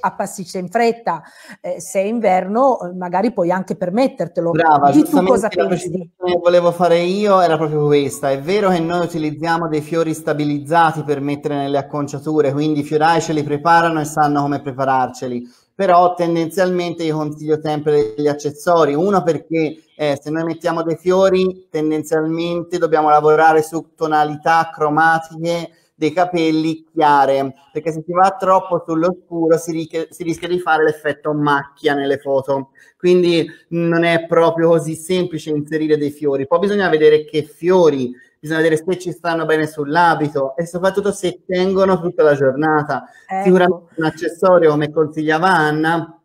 appassisce in fretta, eh, se è inverno eh, magari puoi anche permettertelo. Brava, Di tu cosa pensi? che volevo fare io era proprio questa, è vero che noi utilizziamo dei fiori stabilizzati per mettere nelle acconciature, quindi i fiorai ce li preparano e sanno come prepararceli però tendenzialmente io consiglio sempre degli accessori, uno perché eh, se noi mettiamo dei fiori tendenzialmente dobbiamo lavorare su tonalità cromatiche dei capelli chiare, perché se si va troppo sull'oscuro si, ri- si rischia di fare l'effetto macchia nelle foto. Quindi non è proprio così semplice inserire dei fiori. Poi bisogna vedere che fiori bisogna vedere se ci stanno bene sull'abito e soprattutto se tengono tutta la giornata. Ecco. Sicuramente un accessorio, come consigliava Anna,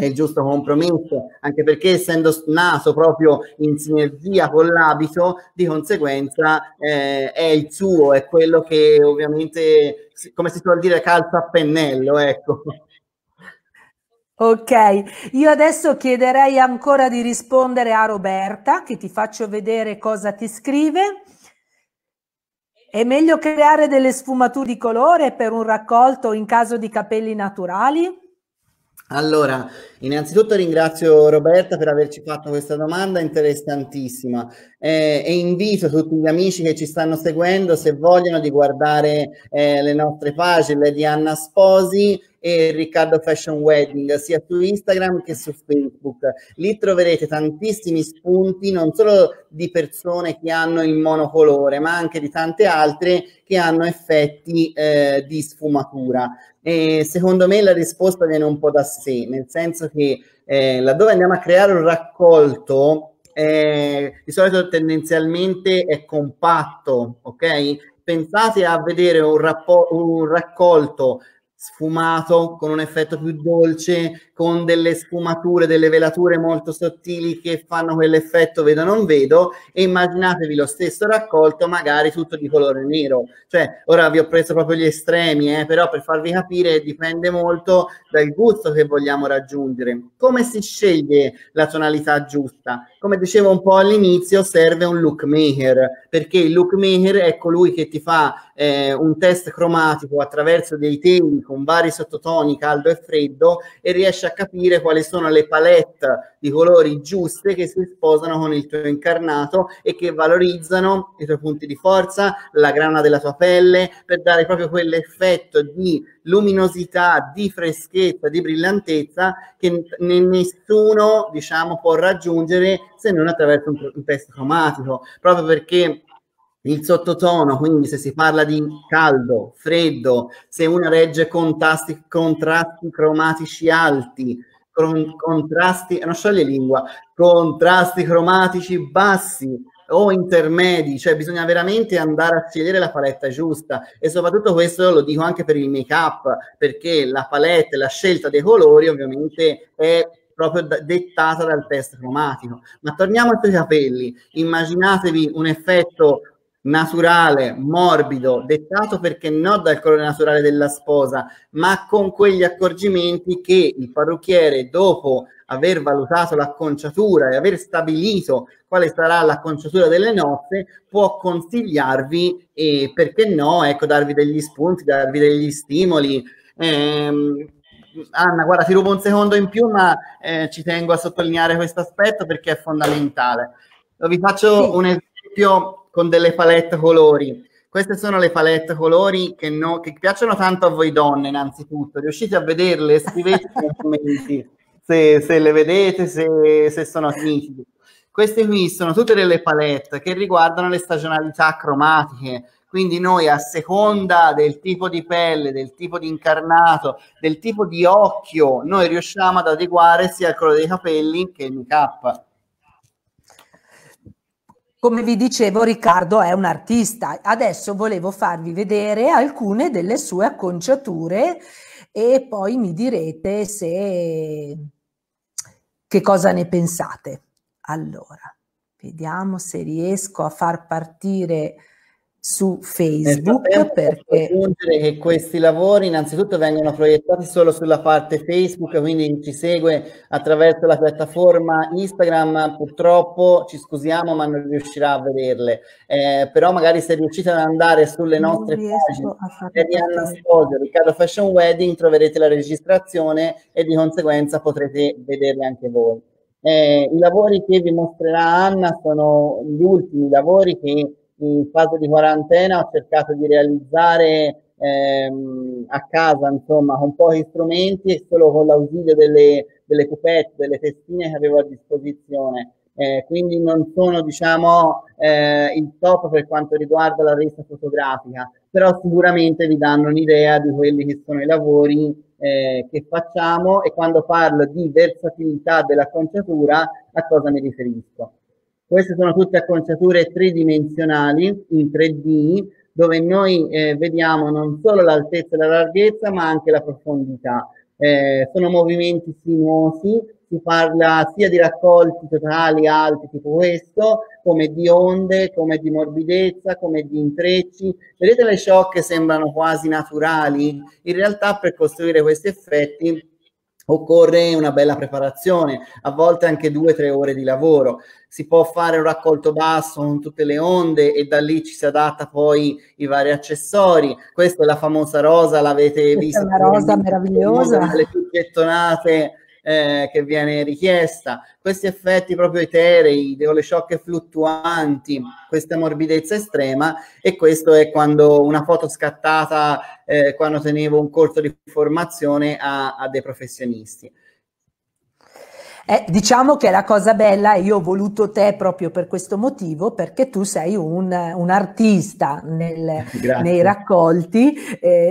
è il giusto compromesso, anche perché essendo nato proprio in sinergia con l'abito, di conseguenza eh, è il suo, è quello che ovviamente, come si suol dire, calza a pennello, ecco. Ok, io adesso chiederei ancora di rispondere a Roberta, che ti faccio vedere cosa ti scrive. È meglio creare delle sfumature di colore per un raccolto in caso di capelli naturali? Allora, Innanzitutto ringrazio Roberta per averci fatto questa domanda interessantissima eh, e invito tutti gli amici che ci stanno seguendo se vogliono di guardare eh, le nostre pagine di Anna Sposi e Riccardo Fashion Wedding sia su Instagram che su Facebook. Lì troverete tantissimi spunti non solo di persone che hanno il monocolore ma anche di tante altre che hanno effetti eh, di sfumatura. E secondo me la risposta viene un po' da sé, nel senso che eh, laddove andiamo a creare un raccolto, eh, di solito tendenzialmente è compatto, ok? Pensate a vedere un, rappo- un raccolto sfumato con un effetto più dolce, con delle sfumature, delle velature molto sottili che fanno quell'effetto vedo non vedo e immaginatevi lo stesso raccolto magari tutto di colore nero. Cioè, ora vi ho preso proprio gli estremi, eh, però per farvi capire dipende molto dal gusto che vogliamo raggiungere. Come si sceglie la tonalità giusta? come dicevo un po' all'inizio, serve un look maker, perché il look maker è colui che ti fa eh, un test cromatico attraverso dei temi con vari sottotoni, caldo e freddo, e riesce a capire quali sono le palette di colori giuste che si sposano con il tuo incarnato e che valorizzano i tuoi punti di forza, la grana della tua pelle, per dare proprio quell'effetto di luminosità, di freschezza, di brillantezza che nessuno, diciamo, può raggiungere se non attraverso un, un testo cromatico, proprio perché il sottotono, quindi se si parla di caldo, freddo, se una regge con tasti, contrasti cromatici alti, con contrasti, non scioglie lingua, contrasti cromatici bassi o intermedi, cioè bisogna veramente andare a scegliere la paletta giusta e soprattutto questo lo dico anche per il make up perché la palette, la scelta dei colori ovviamente è proprio dettata dal test cromatico. Ma torniamo ai tuoi capelli, immaginatevi un effetto naturale, morbido, dettato perché no dal colore naturale della sposa, ma con quegli accorgimenti che il parrucchiere, dopo aver valutato l'acconciatura e aver stabilito quale sarà l'acconciatura delle nozze, può consigliarvi e perché no, ecco, darvi degli spunti, darvi degli stimoli. Ehm, Anna, guarda, ti rubo un secondo in più, ma eh, ci tengo a sottolineare questo aspetto perché è fondamentale. Vi faccio sì. un esempio con delle palette colori. Queste sono le palette colori che, no, che piacciono tanto a voi donne, innanzitutto. Riuscite a vederle? Scrivete nei commenti se, se, le vedete, se, se sono nitide. Queste qui sono tutte delle palette che riguardano le stagionalità cromatiche, quindi noi a seconda del tipo di pelle, del tipo di incarnato, del tipo di occhio, noi riusciamo ad adeguare sia il colore dei capelli che il make-up come vi dicevo, Riccardo è un artista. Adesso volevo farvi vedere alcune delle sue acconciature e poi mi direte se che cosa ne pensate. Allora, vediamo se riesco a far partire su eh, Facebook tempo, perché aggiungere che questi lavori innanzitutto vengono proiettati solo sulla parte Facebook, quindi ci segue attraverso la piattaforma Instagram, purtroppo ci scusiamo ma non riuscirà a vederle. Eh, però magari se riuscite ad andare sulle non nostre pagine di Anna Spoglio, Riccardo Fashion Wedding, troverete la registrazione e di conseguenza potrete vederle anche voi. Eh, I lavori che vi mostrerà Anna sono gli ultimi lavori che in fase di quarantena ho cercato di realizzare ehm, a casa, insomma, con pochi strumenti e solo con l'ausilio delle, delle coupette, delle testine che avevo a disposizione. Eh, quindi non sono diciamo eh, il top per quanto riguarda la resa fotografica, però sicuramente vi danno un'idea di quelli che sono i lavori eh, che facciamo e quando parlo di versatilità della conciatura a cosa mi riferisco. Queste sono tutte acconciature tridimensionali in 3D dove noi eh, vediamo non solo l'altezza e la larghezza ma anche la profondità. Eh, sono movimenti sinuosi, si parla sia di raccolti totali alti tipo questo, come di onde, come di morbidezza, come di intrecci. Vedete le sciocche sembrano quasi naturali, in realtà per costruire questi effetti occorre una bella preparazione, a volte anche due o tre ore di lavoro. Si può fare un raccolto basso con tutte le onde e da lì ci si adatta poi i vari accessori. Questa è la famosa rosa, l'avete Questa vista. È una rosa meravigliosa. Le più gettonate eh, che viene richiesta, questi effetti proprio eterei, le sciocche fluttuanti, questa morbidezza estrema e questo è quando una foto scattata eh, quando tenevo un corso di formazione a, a dei professionisti. Eh, diciamo che la cosa bella, io ho voluto te proprio per questo motivo, perché tu sei un, un artista nel, nei raccolti. Eh,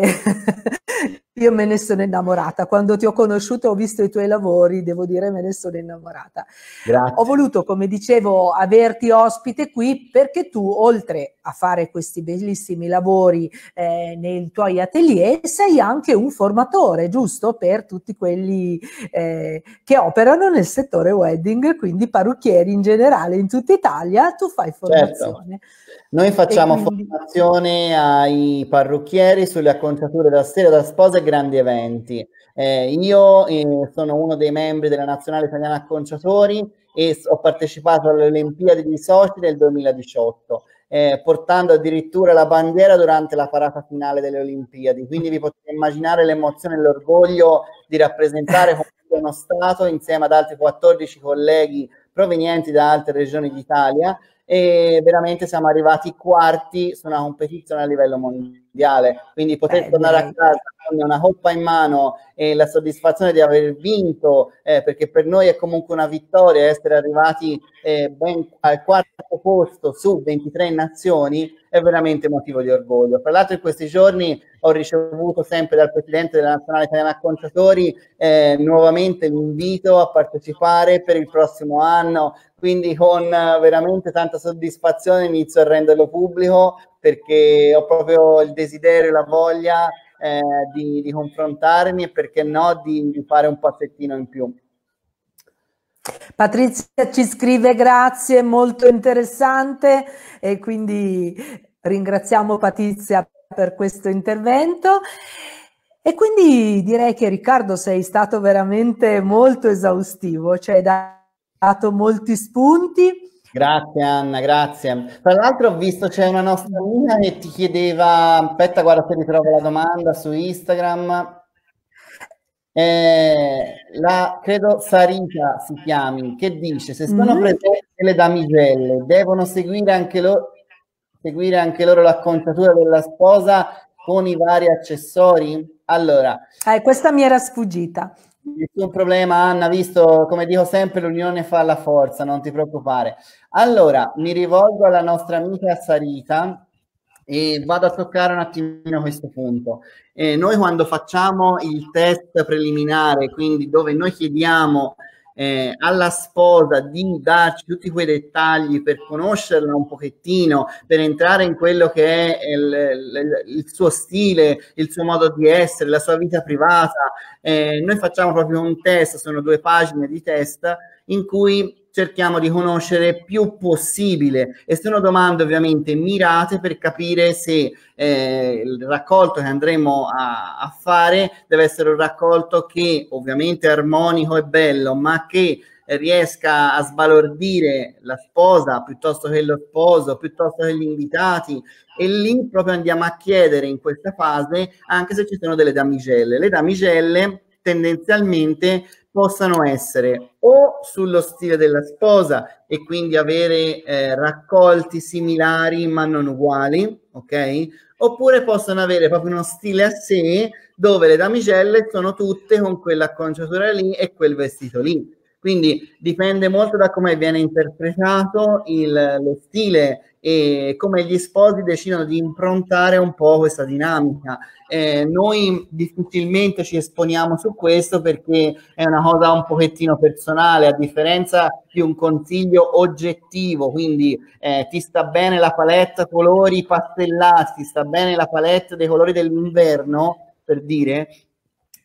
io me ne sono innamorata. Quando ti ho conosciuto, ho visto i tuoi lavori, devo dire me ne sono innamorata. Grazie. Ho voluto, come dicevo, averti ospite qui perché tu, oltre a fare questi bellissimi lavori eh, nei tuoi atelier, sei anche un formatore, giusto? Per tutti quelli eh, che operano nel settore wedding, quindi parrucchieri in generale in tutta Italia, tu fai certo. formazione. Certo. Noi facciamo quindi... formazione ai parrucchieri sulle acconciature da sera da sposa e grandi eventi. Eh, io eh, sono uno dei membri della Nazionale Italiana Acconciatori e ho partecipato alle Olimpiadi di Sochi del 2018, eh, portando addirittura la bandiera durante la parata finale delle Olimpiadi. Quindi vi potete immaginare l'emozione e l'orgoglio di rappresentare uno Stato insieme ad altri 14 colleghi provenienti da altre regioni d'Italia e veramente siamo arrivati quarti su una competizione a livello mondiale. Quindi poter Beh, tornare a casa con una coppa in mano e la soddisfazione di aver vinto, eh, perché per noi è comunque una vittoria essere arrivati eh, ben al quarto posto su 23 nazioni, è veramente motivo di orgoglio. Tra l'altro in questi giorni ho ricevuto sempre dal Presidente della Nazionale Italiana Acconciatori eh, nuovamente l'invito a partecipare per il prossimo anno quindi con eh, veramente tanta soddisfazione inizio a renderlo pubblico perché ho proprio il desiderio, e la voglia eh, di, di, confrontarmi e perché no di, di fare un pezzettino in più. Patrizia ci scrive grazie, molto interessante e quindi ringraziamo Patrizia per questo intervento. E quindi direi che Riccardo sei stato veramente molto esaustivo, cioè da dato molti spunti. Grazie Anna, grazie. Tra l'altro ho visto c'è una nostra amica che ti chiedeva, aspetta guarda se ritrovo la domanda su Instagram, eh, la, credo Sarita si chiami, che dice se sono mm-hmm. presenti le damigelle devono seguire anche, loro, seguire anche loro l'acconciatura della sposa con i vari accessori? Allora, eh, questa mi era sfuggita. Nessun problema, Anna, visto come dico sempre, l'unione fa la forza, non ti preoccupare. Allora, mi rivolgo alla nostra amica Sarita e vado a toccare un attimino questo punto. Eh, noi quando facciamo il test preliminare, quindi dove noi chiediamo eh, alla sposa di darci tutti quei dettagli per conoscerla un pochettino, per entrare in quello che è il, il, il suo stile, il suo modo di essere, la sua vita privata. Eh, noi facciamo proprio un test, sono due pagine di test in cui cerchiamo di conoscere più possibile e sono domande ovviamente mirate per capire se eh, il raccolto che andremo a, a fare deve essere un raccolto che ovviamente è armonico e bello, ma che riesca a sbalordire la sposa piuttosto che lo sposo, piuttosto che gli invitati e lì proprio andiamo a chiedere in questa fase anche se ci sono delle damigelle. Le damigelle tendenzialmente possano essere o sullo stile della sposa e quindi avere eh, raccolti similari ma non uguali, ok? Oppure possono avere proprio uno stile a sé dove le damigelle sono tutte con quell'acconciatura lì e quel vestito lì quindi dipende molto da come viene interpretato il, lo stile e come gli sposi decidono di improntare un po' questa dinamica. Eh, noi difficilmente ci esponiamo su questo perché è una cosa un pochettino personale, a differenza di un consiglio oggettivo, quindi eh, ti sta bene la palette colori pastellati, ti sta bene la palette dei colori dell'inverno, per dire,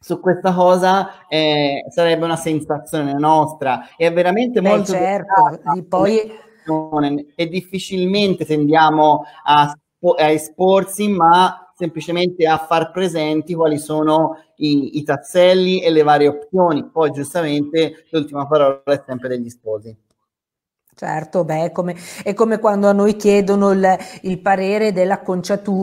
su questa cosa eh, sarebbe una sensazione nostra. È veramente Beh, molto... Certo, poi... E difficilmente tendiamo a, a, esporsi, ma semplicemente a far presenti quali sono i, i tasselli e le varie opzioni. Poi giustamente l'ultima parola è sempre degli sposi. Certo, beh, è come, è come, quando a noi chiedono il, il parere del,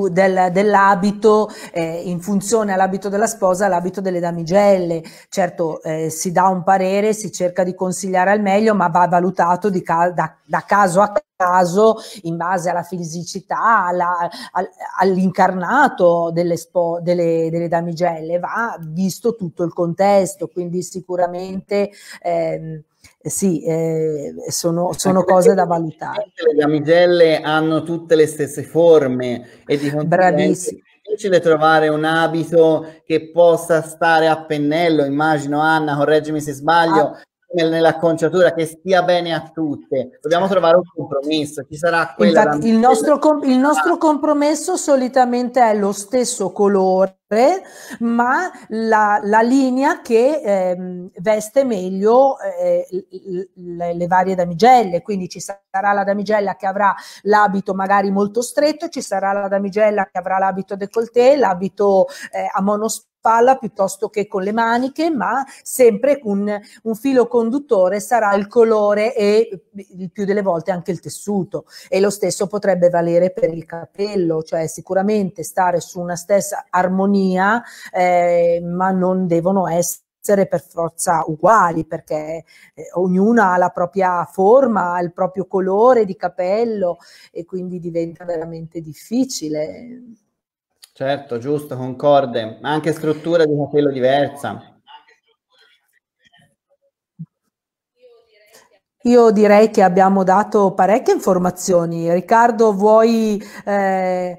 dell'abito eh, in funzione all'abito della sposa, all'abito delle damigelle. Certo, eh, si dà un parere, si cerca di consigliare al meglio, ma va valutato ca- da, da, caso a caso in base alla fisicità, alla, all, all'incarnato delle, spo, delle, delle, damigelle. Va visto tutto il contesto, quindi sicuramente... Eh, eh, sì, eh, sono, sono cose da valutare. Le damigelle hanno tutte le stesse forme e di conseguenza difficile trovare un abito che possa stare a pennello, immagino Anna, correggimi se sbaglio, ah, nell'acconciatura che stia bene a tutte. Dobbiamo certo. trovare un compromesso. Ci sarà quella Infatti, il, nostro com- il nostro compromesso solitamente è lo stesso colore, ma la, la linea che eh, veste meglio eh, le, le, varie damigelle. Quindi ci sarà la damigella che avrà l'abito magari molto stretto, ci sarà la damigella che avrà l'abito décolleté, l'abito eh, a monospazio palla piuttosto che con le maniche, ma sempre un, un filo conduttore sarà il colore e il più delle volte anche il tessuto. E lo stesso potrebbe valere per il capello, cioè sicuramente stare su una stessa armonia, eh, ma non devono essere essere per forza uguali perché eh, ognuna ha la propria forma, il proprio colore di capello e quindi diventa veramente difficile. Certo, giusto, concorde, ma anche struttura di capello diversa. Io direi che abbiamo dato parecchie informazioni. Riccardo, vuoi eh,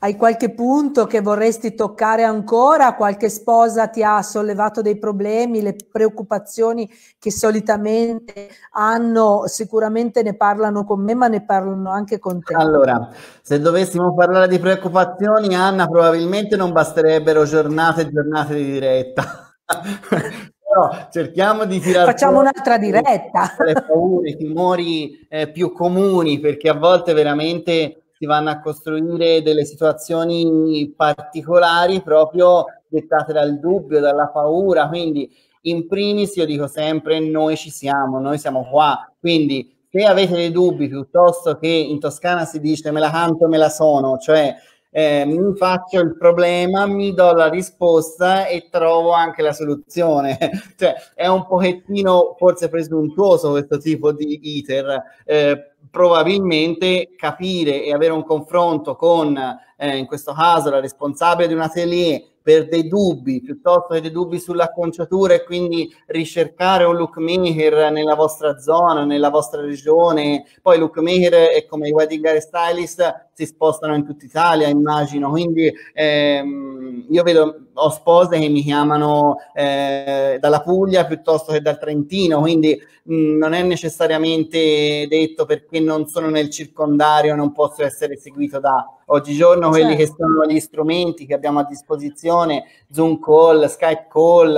hai qualche punto che vorresti toccare ancora? Qualche sposa ti ha sollevato dei problemi, le preoccupazioni che solitamente hanno, sicuramente ne parlano con me, ma ne parlano anche con te. Allora, se dovessimo parlare di preoccupazioni, Anna, probabilmente non basterebbero giornate e giornate di diretta. Però cerchiamo di tirare facciamo un'altra diretta le paure, i timori eh, più comuni perché a volte veramente si vanno a costruire delle situazioni particolari proprio dettate dal dubbio, dalla paura, quindi in primis io dico sempre noi ci siamo, noi siamo qua, quindi se avete dei dubbi piuttosto che in Toscana si dice me la canto, me la sono, cioè eh, mi faccio il problema, mi do la risposta e trovo anche la soluzione. cioè, è un pochettino forse presuntuoso questo tipo di iter, eh, probabilmente capire e avere un confronto con, eh, in questo caso, la responsabile di un atelier per dei dubbi, piuttosto che dei dubbi sull'acconciatura e quindi ricercare un lookmaker nella vostra zona, nella vostra regione. Poi lookmaker e come i wedding hair stylist, si spostano in tutta Italia, immagino. Quindi ehm, io vedo, ho spose che mi chiamano eh, dalla Puglia piuttosto che dal Trentino, quindi mh, non è necessariamente detto perché che non sono nel circondario non posso essere seguito da oggigiorno certo. quelli che sono gli strumenti che abbiamo a disposizione, Zoom call, Skype call,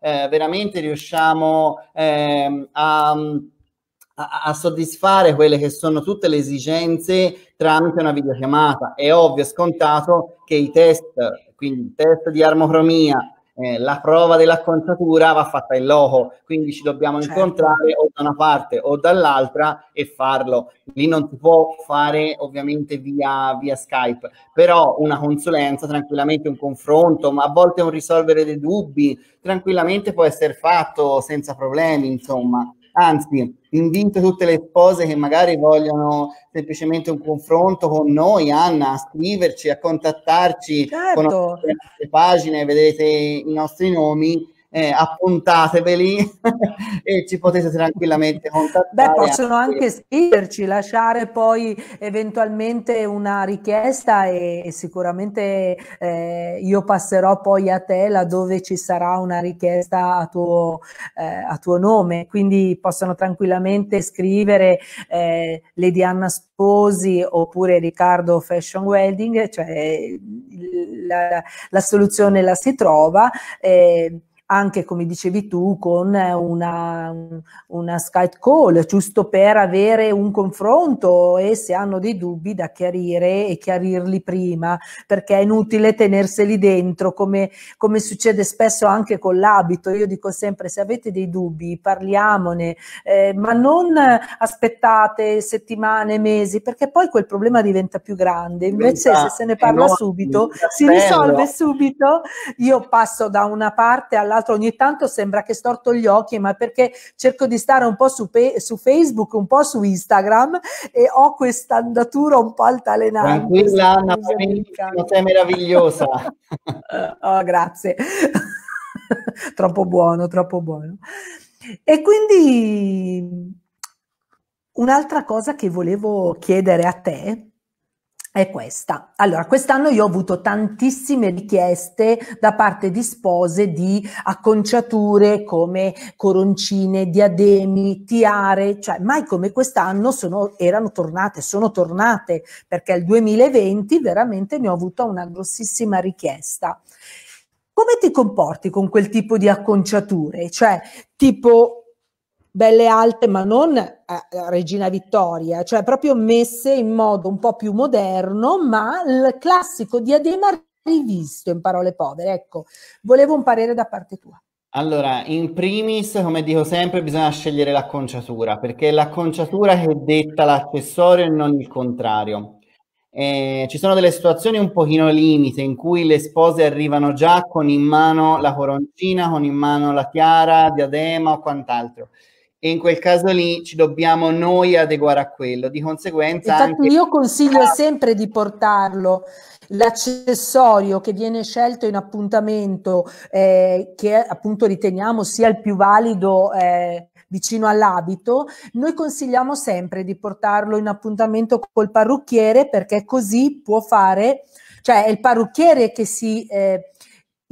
eh, veramente riusciamo eh, a, a, a soddisfare quelle che sono tutte le esigenze tramite una videochiamata. È ovvio, scontato che i test, quindi il test di armocromia, eh, la prova dell'acconciatura va fatta in loco, quindi ci dobbiamo certo. incontrare o da una parte o dall'altra e farlo. Lì non si può fare ovviamente via, via Skype, però una consulenza, tranquillamente un confronto, ma a volte un risolvere dei dubbi, tranquillamente può essere fatto senza problemi, insomma. Anzi, invito tutte le spose che magari vogliono semplicemente un confronto con noi, Anna, a scriverci, a contattarci certo. con le pagine, vedete i nostri nomi eh, appuntateveli e ci potete tranquillamente contattare. Beh, possono anche, scriverci, lasciare poi eventualmente una richiesta e, e sicuramente eh, io passerò poi a te laddove ci sarà una richiesta a tuo, eh, a tuo nome, quindi possono tranquillamente scrivere eh, Lady Anna Sposi oppure Riccardo Fashion Welding, cioè la, la soluzione la si trova. Eh, anche come dicevi tu con una, una Skype call, giusto per avere un confronto e se hanno dei dubbi da chiarire e chiarirli prima, perché è inutile tenerseli dentro, come, come succede spesso anche con l'abito. Io dico sempre, se avete dei dubbi, parliamone, eh, ma non aspettate settimane, mesi, perché poi quel problema diventa più grande. Invece se esatto, se ne eh, parla subito, si risolve subito. Io passo da una parte all'altra l'altro ogni tanto sembra che storto gli occhi, ma perché cerco di stare un po' su, su Facebook, un po' su Instagram e ho questa andatura un po' altalenante. Tranquilla, Anna, sei meravigliosa. oh, grazie. troppo buono, troppo buono. E quindi un'altra cosa che volevo chiedere a te è questa. Allora, quest'anno io ho avuto tantissime richieste da parte di spose di acconciature come coroncine, diademi, tiare, cioè mai come quest'anno sono, erano tornate, sono tornate, perché il 2020 veramente ne ho avuto una grossissima richiesta. Come ti comporti con quel tipo di acconciature? Cioè, tipo belle alte, ma non eh, eh, Regina Vittoria, cioè proprio messe in modo un po' più moderno, ma il classico diadema rivisto in parole povere. Ecco, volevo un parere da parte tua. Allora, in primis, come dico sempre, bisogna scegliere l'acconciatura, perché è l'acconciatura che detta l'accessorio e non il contrario. Eh, ci sono delle situazioni un pochino limite in cui le spose arrivano già con in mano la coroncina, con in mano la chiara, diadema o quant'altro e in quel caso lì ci dobbiamo noi adeguare a quello. Di conseguenza... Infatti anche... io consiglio ah. sempre di portarlo l'accessorio che viene scelto in appuntamento eh, che appunto riteniamo sia il più valido eh, vicino all'abito, noi consigliamo sempre di portarlo in appuntamento col parrucchiere perché così può fare, cioè è il parrucchiere che si eh,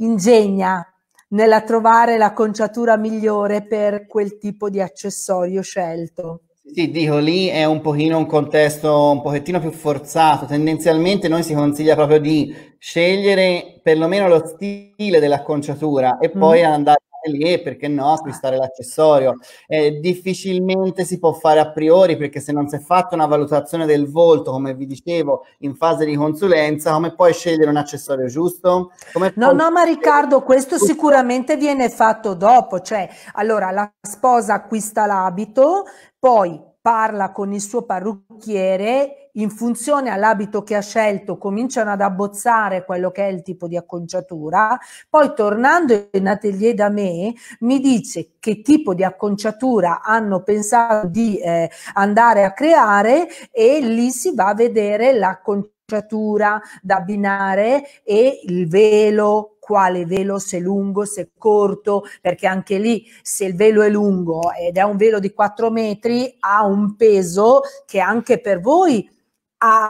ingegna nella trovare l'acconciatura migliore per quel tipo di accessorio scelto. Sì, dico lì è un pochino un contesto un pochettino più forzato. Tendenzialmente noi si consiglia proprio di scegliere perlomeno lo stile dell'acconciatura e poi mm. andare lì perché no acquistare l'accessorio. Eh, difficilmente si può fare a priori perché se non si è fatta una valutazione del volto, come vi dicevo, in fase di consulenza, come puoi scegliere un accessorio giusto? Come no, puoi... no, ma Riccardo, questo sicuramente viene fatto dopo, cioè allora la sposa acquista l'abito, poi parla con il suo parrucchiere in funzione all'abito che ha scelto cominciano ad abbozzare quello che è il tipo di acconciatura, poi tornando in atelier da me mi dice che tipo di acconciatura hanno pensato di eh, andare a creare e lì si va a vedere l'acconciatura da abbinare e il velo quale velo, se lungo, se corto, perché anche lì se il velo è lungo ed è un velo di 4 metri ha un peso che anche per voi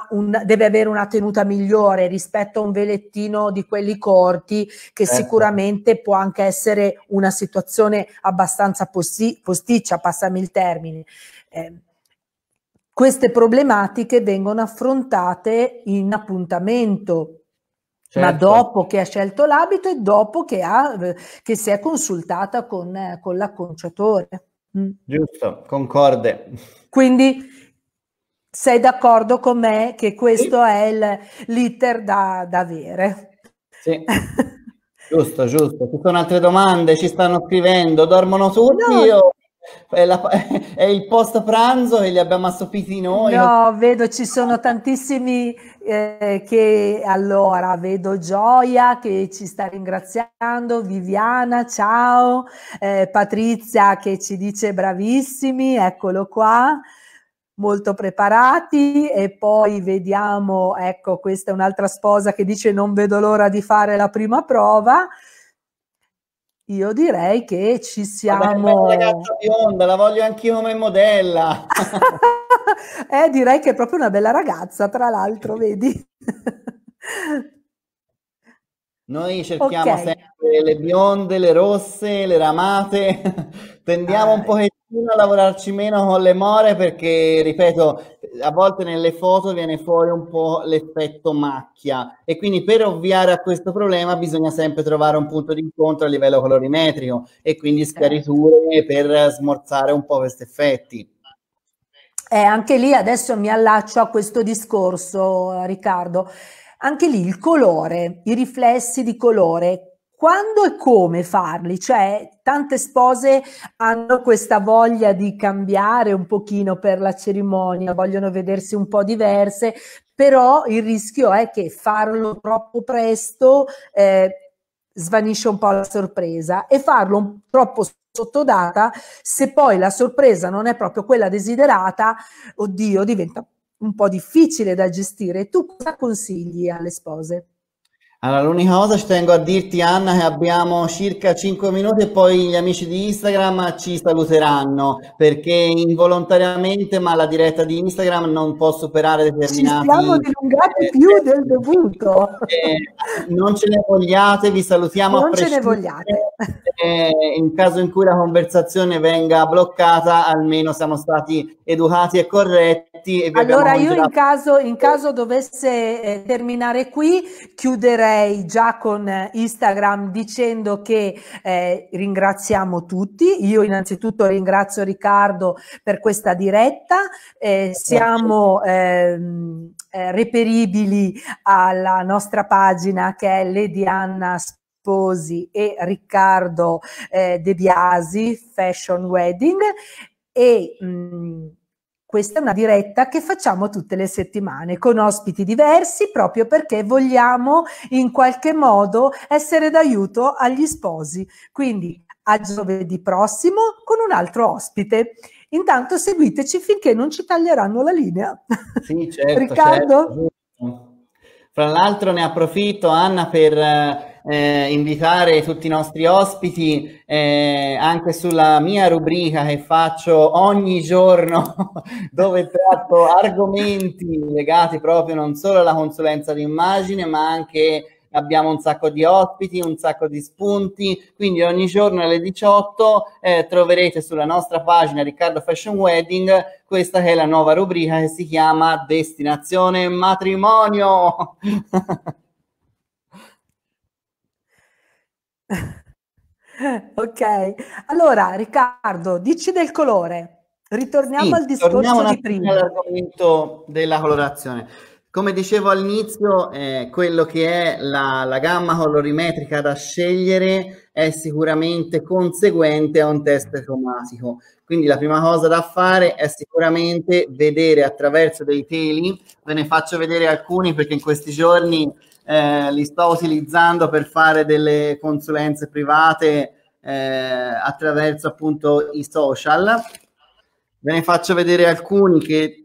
un, deve avere una tenuta migliore rispetto a un velettino di quelli corti, che certo. sicuramente può anche essere una situazione abbastanza posti, posticcia, passami il termine. Eh, queste problematiche vengono affrontate in appuntamento. Certo. Ma dopo che ha scelto l'abito e dopo che, ha, che si è consultata con, con l'acconciatore. Mm. Giusto, concorde. Quindi sei d'accordo con me che questo sì. è il, l'iter da, da avere. Sì. giusto, giusto. Ci sono altre domande, ci stanno scrivendo, dormono tutti no. Io... È, la, è, il post pranzo e li abbiamo assopiti noi. No, vedo ci sono tantissimi eh, che allora vedo Gioia che ci sta ringraziando, Viviana, ciao, eh, Patrizia che ci dice bravissimi, eccolo qua molto preparati e poi vediamo, ecco, questa è un'altra sposa che dice non vedo l'ora di fare la prima prova. Io direi che ci siamo. Vabbè, ragazza bionda, la voglio anch'io come modella. eh, direi che è proprio una bella ragazza, tra l'altro, vedi. Noi cerchiamo okay. sempre le bionde, le rosse, le ramate, tendiamo ah, un po' a lavorarci meno con le more perché, ripeto, a volte nelle foto viene fuori un po' l'effetto macchia e quindi per ovviare a questo problema bisogna sempre trovare un punto di incontro a livello colorimetrico e quindi certo. scariture per smorzare un po' questi effetti. Eh, anche lì adesso mi allaccio a questo discorso, Riccardo. Anche lì il colore, i riflessi di colore, quando e come farli? Cioè, tante spose hanno questa voglia di cambiare un pochino per la cerimonia, vogliono vedersi un po' diverse, però il rischio è che farlo troppo presto eh, svanisce un po' la sorpresa e farlo troppo sottodata, se poi la sorpresa non è proprio quella desiderata, oddio, diventa un po' difficile da gestire. Tu cosa consigli alle spose? Allora, l'unica cosa ci tengo a dirti, Anna, che abbiamo circa 5 minuti e poi gli amici di Instagram ci saluteranno perché involontariamente, ma la diretta di Instagram non può superare determinati. Ci siamo dilungati eh, più del dovuto. Eh, non ce ne vogliate, vi salutiamo non a ce ne vogliate. Eh, in caso in cui la conversazione venga bloccata, almeno siamo stati educati e corretti. E allora, io in caso, in caso dovesse eh, terminare qui, chiuderei chiuderei già con eh, Instagram dicendo che eh, ringraziamo tutti. Io innanzitutto ringrazio Riccardo per questa diretta. Eh, siamo ehm, eh, reperibili alla nostra pagina che è Lady Anna Sposi e Riccardo eh, De Biasi Fashion Wedding e mh, mm, questa è una diretta che facciamo tutte le settimane con ospiti diversi proprio perché vogliamo in qualche modo essere d'aiuto agli sposi. Quindi a giovedì prossimo con un altro ospite. Intanto seguiteci finché non ci taglieranno la linea. Sì, certo. Riccardo? Certo. Fra l'altro ne approfitto Anna per eh, eh, invitare tutti i nostri ospiti eh, anche sulla mia rubrica che faccio ogni giorno dove tratto argomenti legati proprio non solo alla consulenza d'immagine ma anche abbiamo un sacco di ospiti, un sacco di spunti, quindi ogni giorno alle 18 eh, troverete sulla nostra pagina Riccardo Fashion Wedding questa che è la nuova rubrica che si chiama Destinazione Matrimonio. ok, Allora Riccardo, dici del colore. Ritorniamo Sì, al discorso un di attimo prima. all'argomento della colorazione. Come dicevo all'inizio, eh, quello che è la, la gamma colorimetrica da scegliere è sicuramente conseguente a un test cromatico. Quindi la prima cosa da fare è sicuramente vedere attraverso dei teli, ve ne faccio vedere alcuni perché in questi giorni eh, li sto utilizzando per fare delle consulenze private eh, attraverso appunto i social. Ve ne faccio vedere alcuni che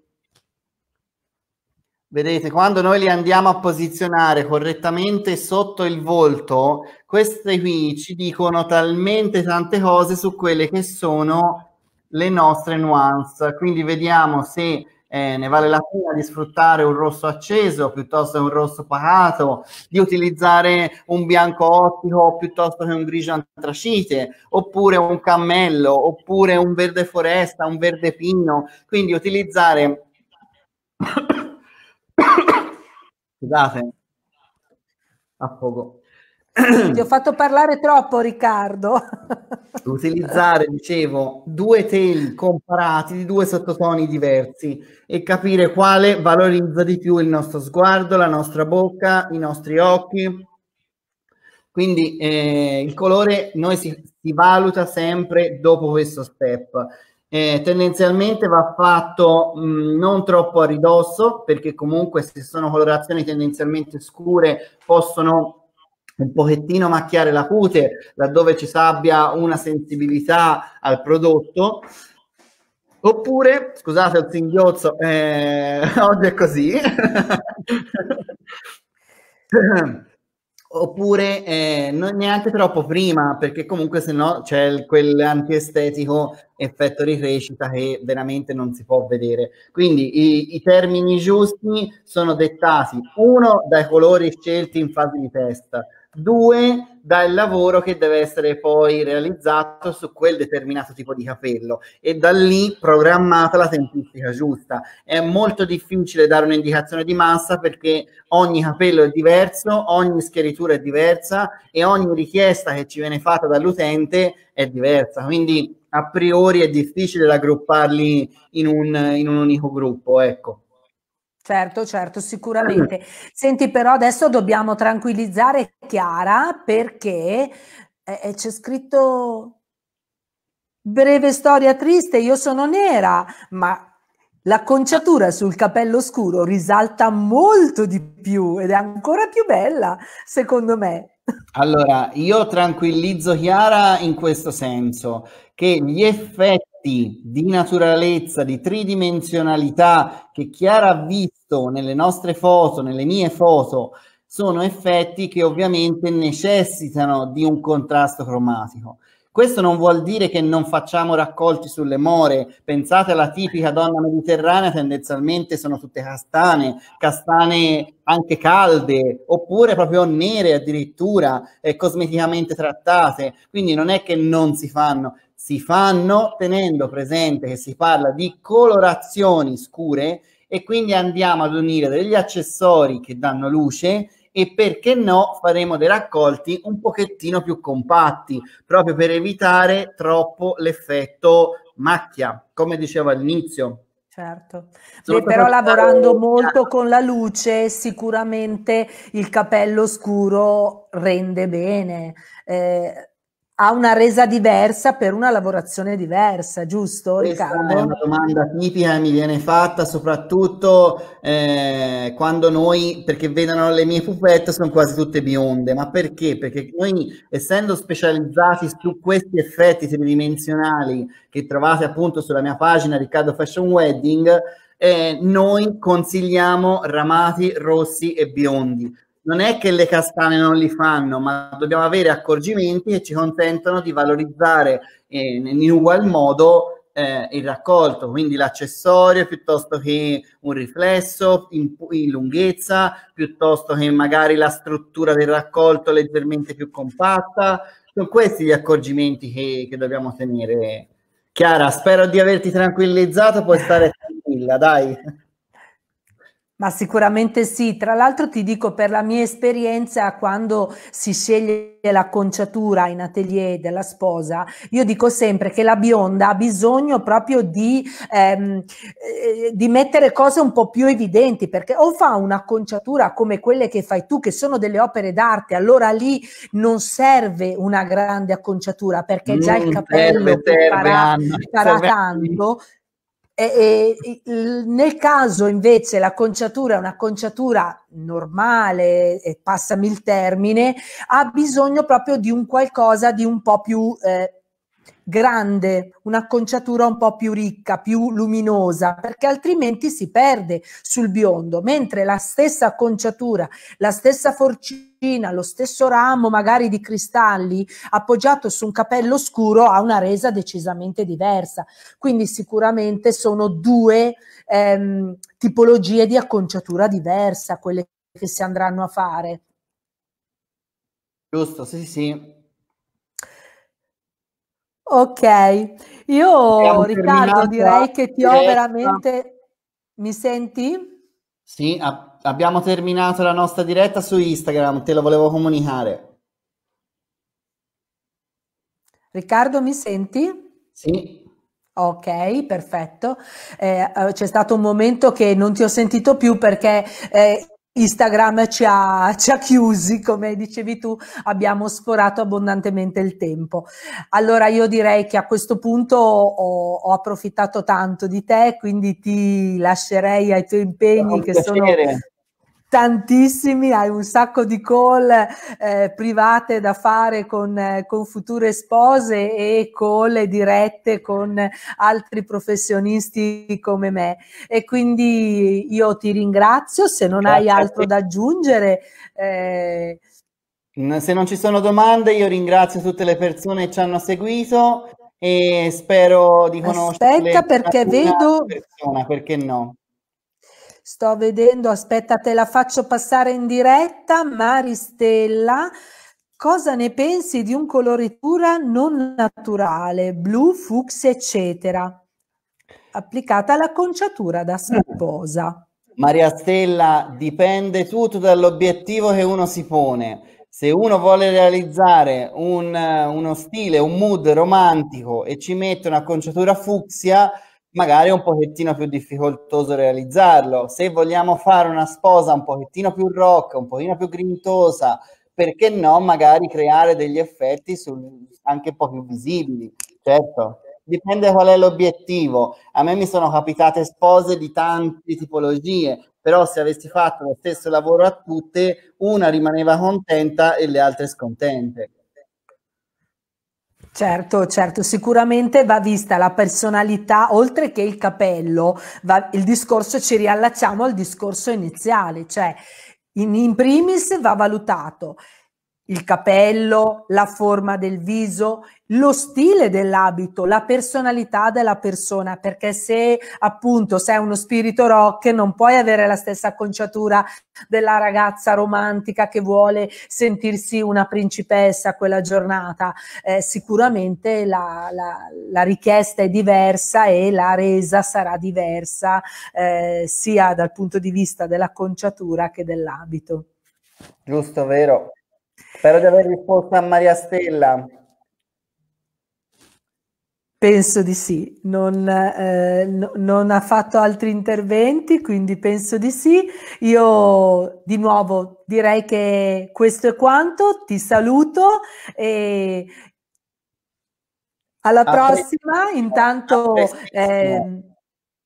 Vedete, quando noi li andiamo a posizionare correttamente sotto il volto, queste qui ci dicono talmente tante cose su quelle che sono le nostre nuance. Quindi vediamo se eh, ne vale la pena di sfruttare un rosso acceso piuttosto che un rosso pacato, di utilizzare un bianco ottico piuttosto che un grigio antracite, oppure un cammello, oppure un verde foresta, un verde pino, quindi utilizzare scusate, a poco ti ho fatto parlare troppo, Riccardo. Utilizzare, dicevo, due teli comparati di due sottotoni diversi e capire quale valorizza di più il nostro sguardo, la nostra bocca, i nostri occhi. Quindi eh, il colore noi si, si, valuta sempre dopo questo step. Eh, tendenzialmente va fatto mh, mm, non troppo a ridosso, perché comunque se sono colorazioni tendenzialmente scure possono un pochettino macchiare la cute laddove ci abbia una sensibilità al prodotto. Oppure, scusate il singhiozzo, eh, oggi è così. Oppure eh, non neanche troppo prima, perché comunque se no c'è quell'antiestetico effetto ricrescita che veramente non si può vedere. Quindi i, i termini giusti sono dettati, uno, dai colori scelti in fase di test, due dal lavoro che deve essere poi realizzato su quel determinato tipo di capello e da lì programmata la tempistica giusta. È molto difficile dare un'indicazione di massa perché ogni capello è diverso, ogni scheritura è diversa e ogni richiesta che ci viene fatta dall'utente è diversa, quindi a priori è difficile raggrupparli in un, in un unico gruppo, ecco. Certo, certo, sicuramente. Senti, però adesso dobbiamo tranquillizzare Chiara perché eh, eh c'è scritto breve storia triste, io sono nera, ma l'acconciatura sul capello scuro risalta molto di più ed è ancora più bella, secondo me. Allora, io tranquillizzo Chiara in questo senso, che gli effetti effetti di naturalezza, di tridimensionalità che Chiara ha visto nelle nostre foto, nelle mie foto, sono effetti che ovviamente necessitano di un contrasto cromatico. Questo non vuol dire che non facciamo raccolti sulle more. Pensate alla tipica donna mediterranea, tendenzialmente sono tutte castane, castane anche calde, oppure proprio nere addirittura, eh, cosmeticamente trattate. Quindi non è che non si fanno si fanno tenendo presente che si parla di colorazioni scure e quindi andiamo ad unire degli accessori che danno luce e perché no faremo dei raccolti un pochettino più compatti proprio per evitare troppo l'effetto macchia come dicevo all'inizio Certo, Beh, però lavorando molto con la luce sicuramente il capello scuro rende bene. Eh, ha una resa diversa per una lavorazione diversa, giusto Riccardo? Questa è una domanda tipica mi viene fatta soprattutto eh, quando noi, perché vedono le mie pupette sono quasi tutte bionde, ma perché? Perché noi essendo specializzati su questi effetti tridimensionali che trovate appunto sulla mia pagina Riccardo Fashion Wedding, eh, noi consigliamo ramati rossi e biondi non è che le castane non li fanno, ma dobbiamo avere accorgimenti che ci consentono di valorizzare in, eh, in ugual modo eh, il raccolto, quindi l'accessorio piuttosto che un riflesso in, in, lunghezza, piuttosto che magari la struttura del raccolto leggermente più compatta. Sono questi gli accorgimenti che, che dobbiamo tenere. Chiara, spero di averti tranquillizzato, puoi stare tranquilla, dai. Ma sicuramente sì, tra l'altro ti dico per la mia esperienza quando si sceglie l'acconciatura in atelier della sposa, io dico sempre che la bionda ha bisogno proprio di, ehm, eh, di mettere cose un po' più evidenti, perché o fa un'acconciatura come quelle che fai tu, che sono delle opere d'arte, allora lì non serve una grande acconciatura perché mm, già il capello serve, farà, serve, farà serve. tanto e, e, nel caso invece l'acconciatura è un'acconciatura conciatura normale, passami il termine, ha bisogno proprio di un qualcosa di un po' più eh, grande, un'acconciatura un po' più ricca, più luminosa, perché altrimenti si perde sul biondo, mentre la stessa acconciatura, la stessa forcina, lo stesso ramo magari di cristalli appoggiato su un capello scuro ha una resa decisamente diversa. Quindi sicuramente sono due ehm, tipologie di acconciatura diversa quelle che si andranno a fare. Giusto, sì, sì, Ok, io Riccardo direi che ti ho veramente... Mi senti? Sì, a- abbiamo terminato la nostra diretta su Instagram, te lo volevo comunicare. Riccardo, mi senti? Sì. Ok, perfetto. Eh, eh c'è stato un momento che non ti ho sentito più perché eh, Instagram ci ha, ci ha, chiusi, come dicevi tu, abbiamo sforato abbondantemente il tempo. Allora io direi che a questo punto ho, ho approfittato tanto di te, quindi ti lascerei ai tuoi impegni che sono tantissimi, hai un sacco di call eh, private da fare con, eh, con, future spose e call dirette con altri professionisti come me. E quindi io ti ringrazio, se non Grazie. hai altro da aggiungere. Eh... Se non ci sono domande, io ringrazio tutte le persone che ci hanno seguito e spero di conoscere. Aspetta, perché vedo. Persona, perché no? Sto vedendo, aspetta, te la faccio passare in diretta. Maristella, cosa ne pensi di un coloritura non naturale, blu, fucsia, eccetera, applicata alla conciatura da mm. sposa? Maria Stella, dipende tutto dall'obiettivo che uno si pone. Se uno vuole realizzare un, uno stile, un mood romantico e ci mette un'acconciatura fucsia, magari è un pochettino più difficoltoso realizzarlo. Se vogliamo fare una sposa un pochettino più rock, un pochino più grintosa, perché no magari creare degli effetti sul, anche un po' più visibili, certo. Dipende qual è l'obiettivo. A me mi sono capitate spose di tante tipologie, però se avessi fatto lo stesso lavoro a tutte, una rimaneva contenta e le altre scontente. Certo, certo, sicuramente va vista la personalità oltre che il capello, va, il discorso ci riallacciamo al discorso iniziale, cioè in, in primis va valutato il capello, la forma del viso, lo stile dell'abito, la personalità della persona, perché se appunto sei uno spirito rock non puoi avere la stessa acconciatura della ragazza romantica che vuole sentirsi una principessa quella giornata, eh, sicuramente la, la, la, richiesta è diversa e la resa sarà diversa eh, sia dal punto di vista dell'acconciatura che dell'abito. Giusto, vero? Spero di aver risposto a Maria Stella. Penso di sì, non, eh, no, non, ha fatto altri interventi, quindi penso di sì. Io di nuovo direi che questo è quanto, ti saluto e alla prossima. Intanto eh,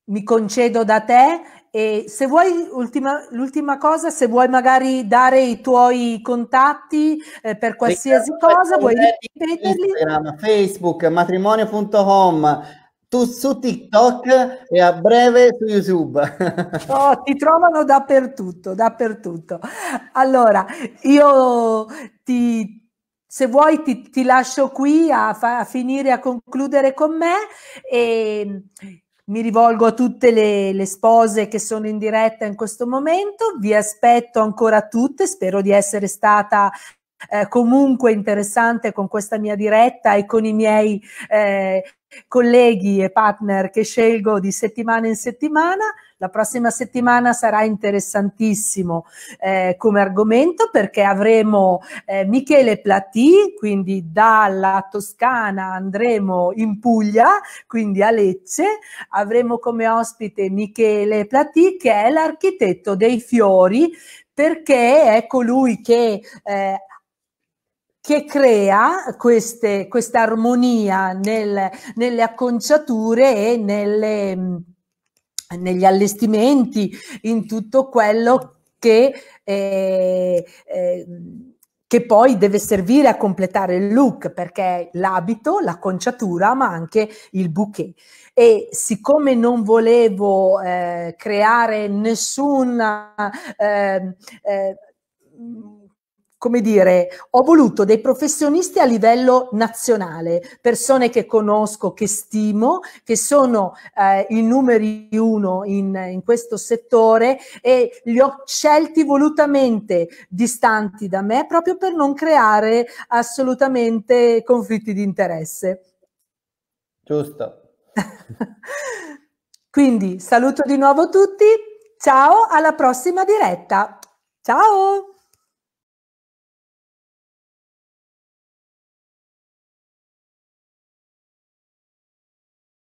mi concedo da te e se vuoi, ultima, l'ultima cosa, se vuoi magari dare i tuoi contatti eh, per qualsiasi Riccardo, cosa, vuoi ripeterli? Instagram, Facebook, matrimonio.com, tu, su TikTok e a breve su YouTube. oh, ti trovano dappertutto, dappertutto. Allora, io ti, se vuoi ti, ti lascio qui a, fa, a, finire, a concludere con me e mi rivolgo a tutte le, le, spose che sono in diretta in questo momento, vi aspetto ancora tutte, spero di essere stata eh, comunque interessante con questa mia diretta e con i miei eh, colleghi e partner che scelgo di settimana in settimana. La prossima settimana sarà interessantissimo eh, come argomento perché avremo eh, Michele Platì, quindi dalla Toscana andremo in Puglia, quindi a Lecce, avremo come ospite Michele Platì che è l'architetto dei fiori perché è colui che eh, che crea questa armonia nel, nelle acconciature e nelle, negli allestimenti, in tutto quello che, eh, eh, che, poi deve servire a completare il look, perché l'abito, l'acconciatura, ma anche il bouquet. E siccome non volevo eh, creare nessuna ehm, eh, come dire, ho voluto dei professionisti a livello nazionale, persone che conosco, che stimo, che sono eh, i numeri uno in, in, questo settore e li ho scelti volutamente distanti da me proprio per non creare assolutamente conflitti di interesse. Giusto. Quindi saluto di nuovo tutti, ciao alla prossima diretta. Ciao!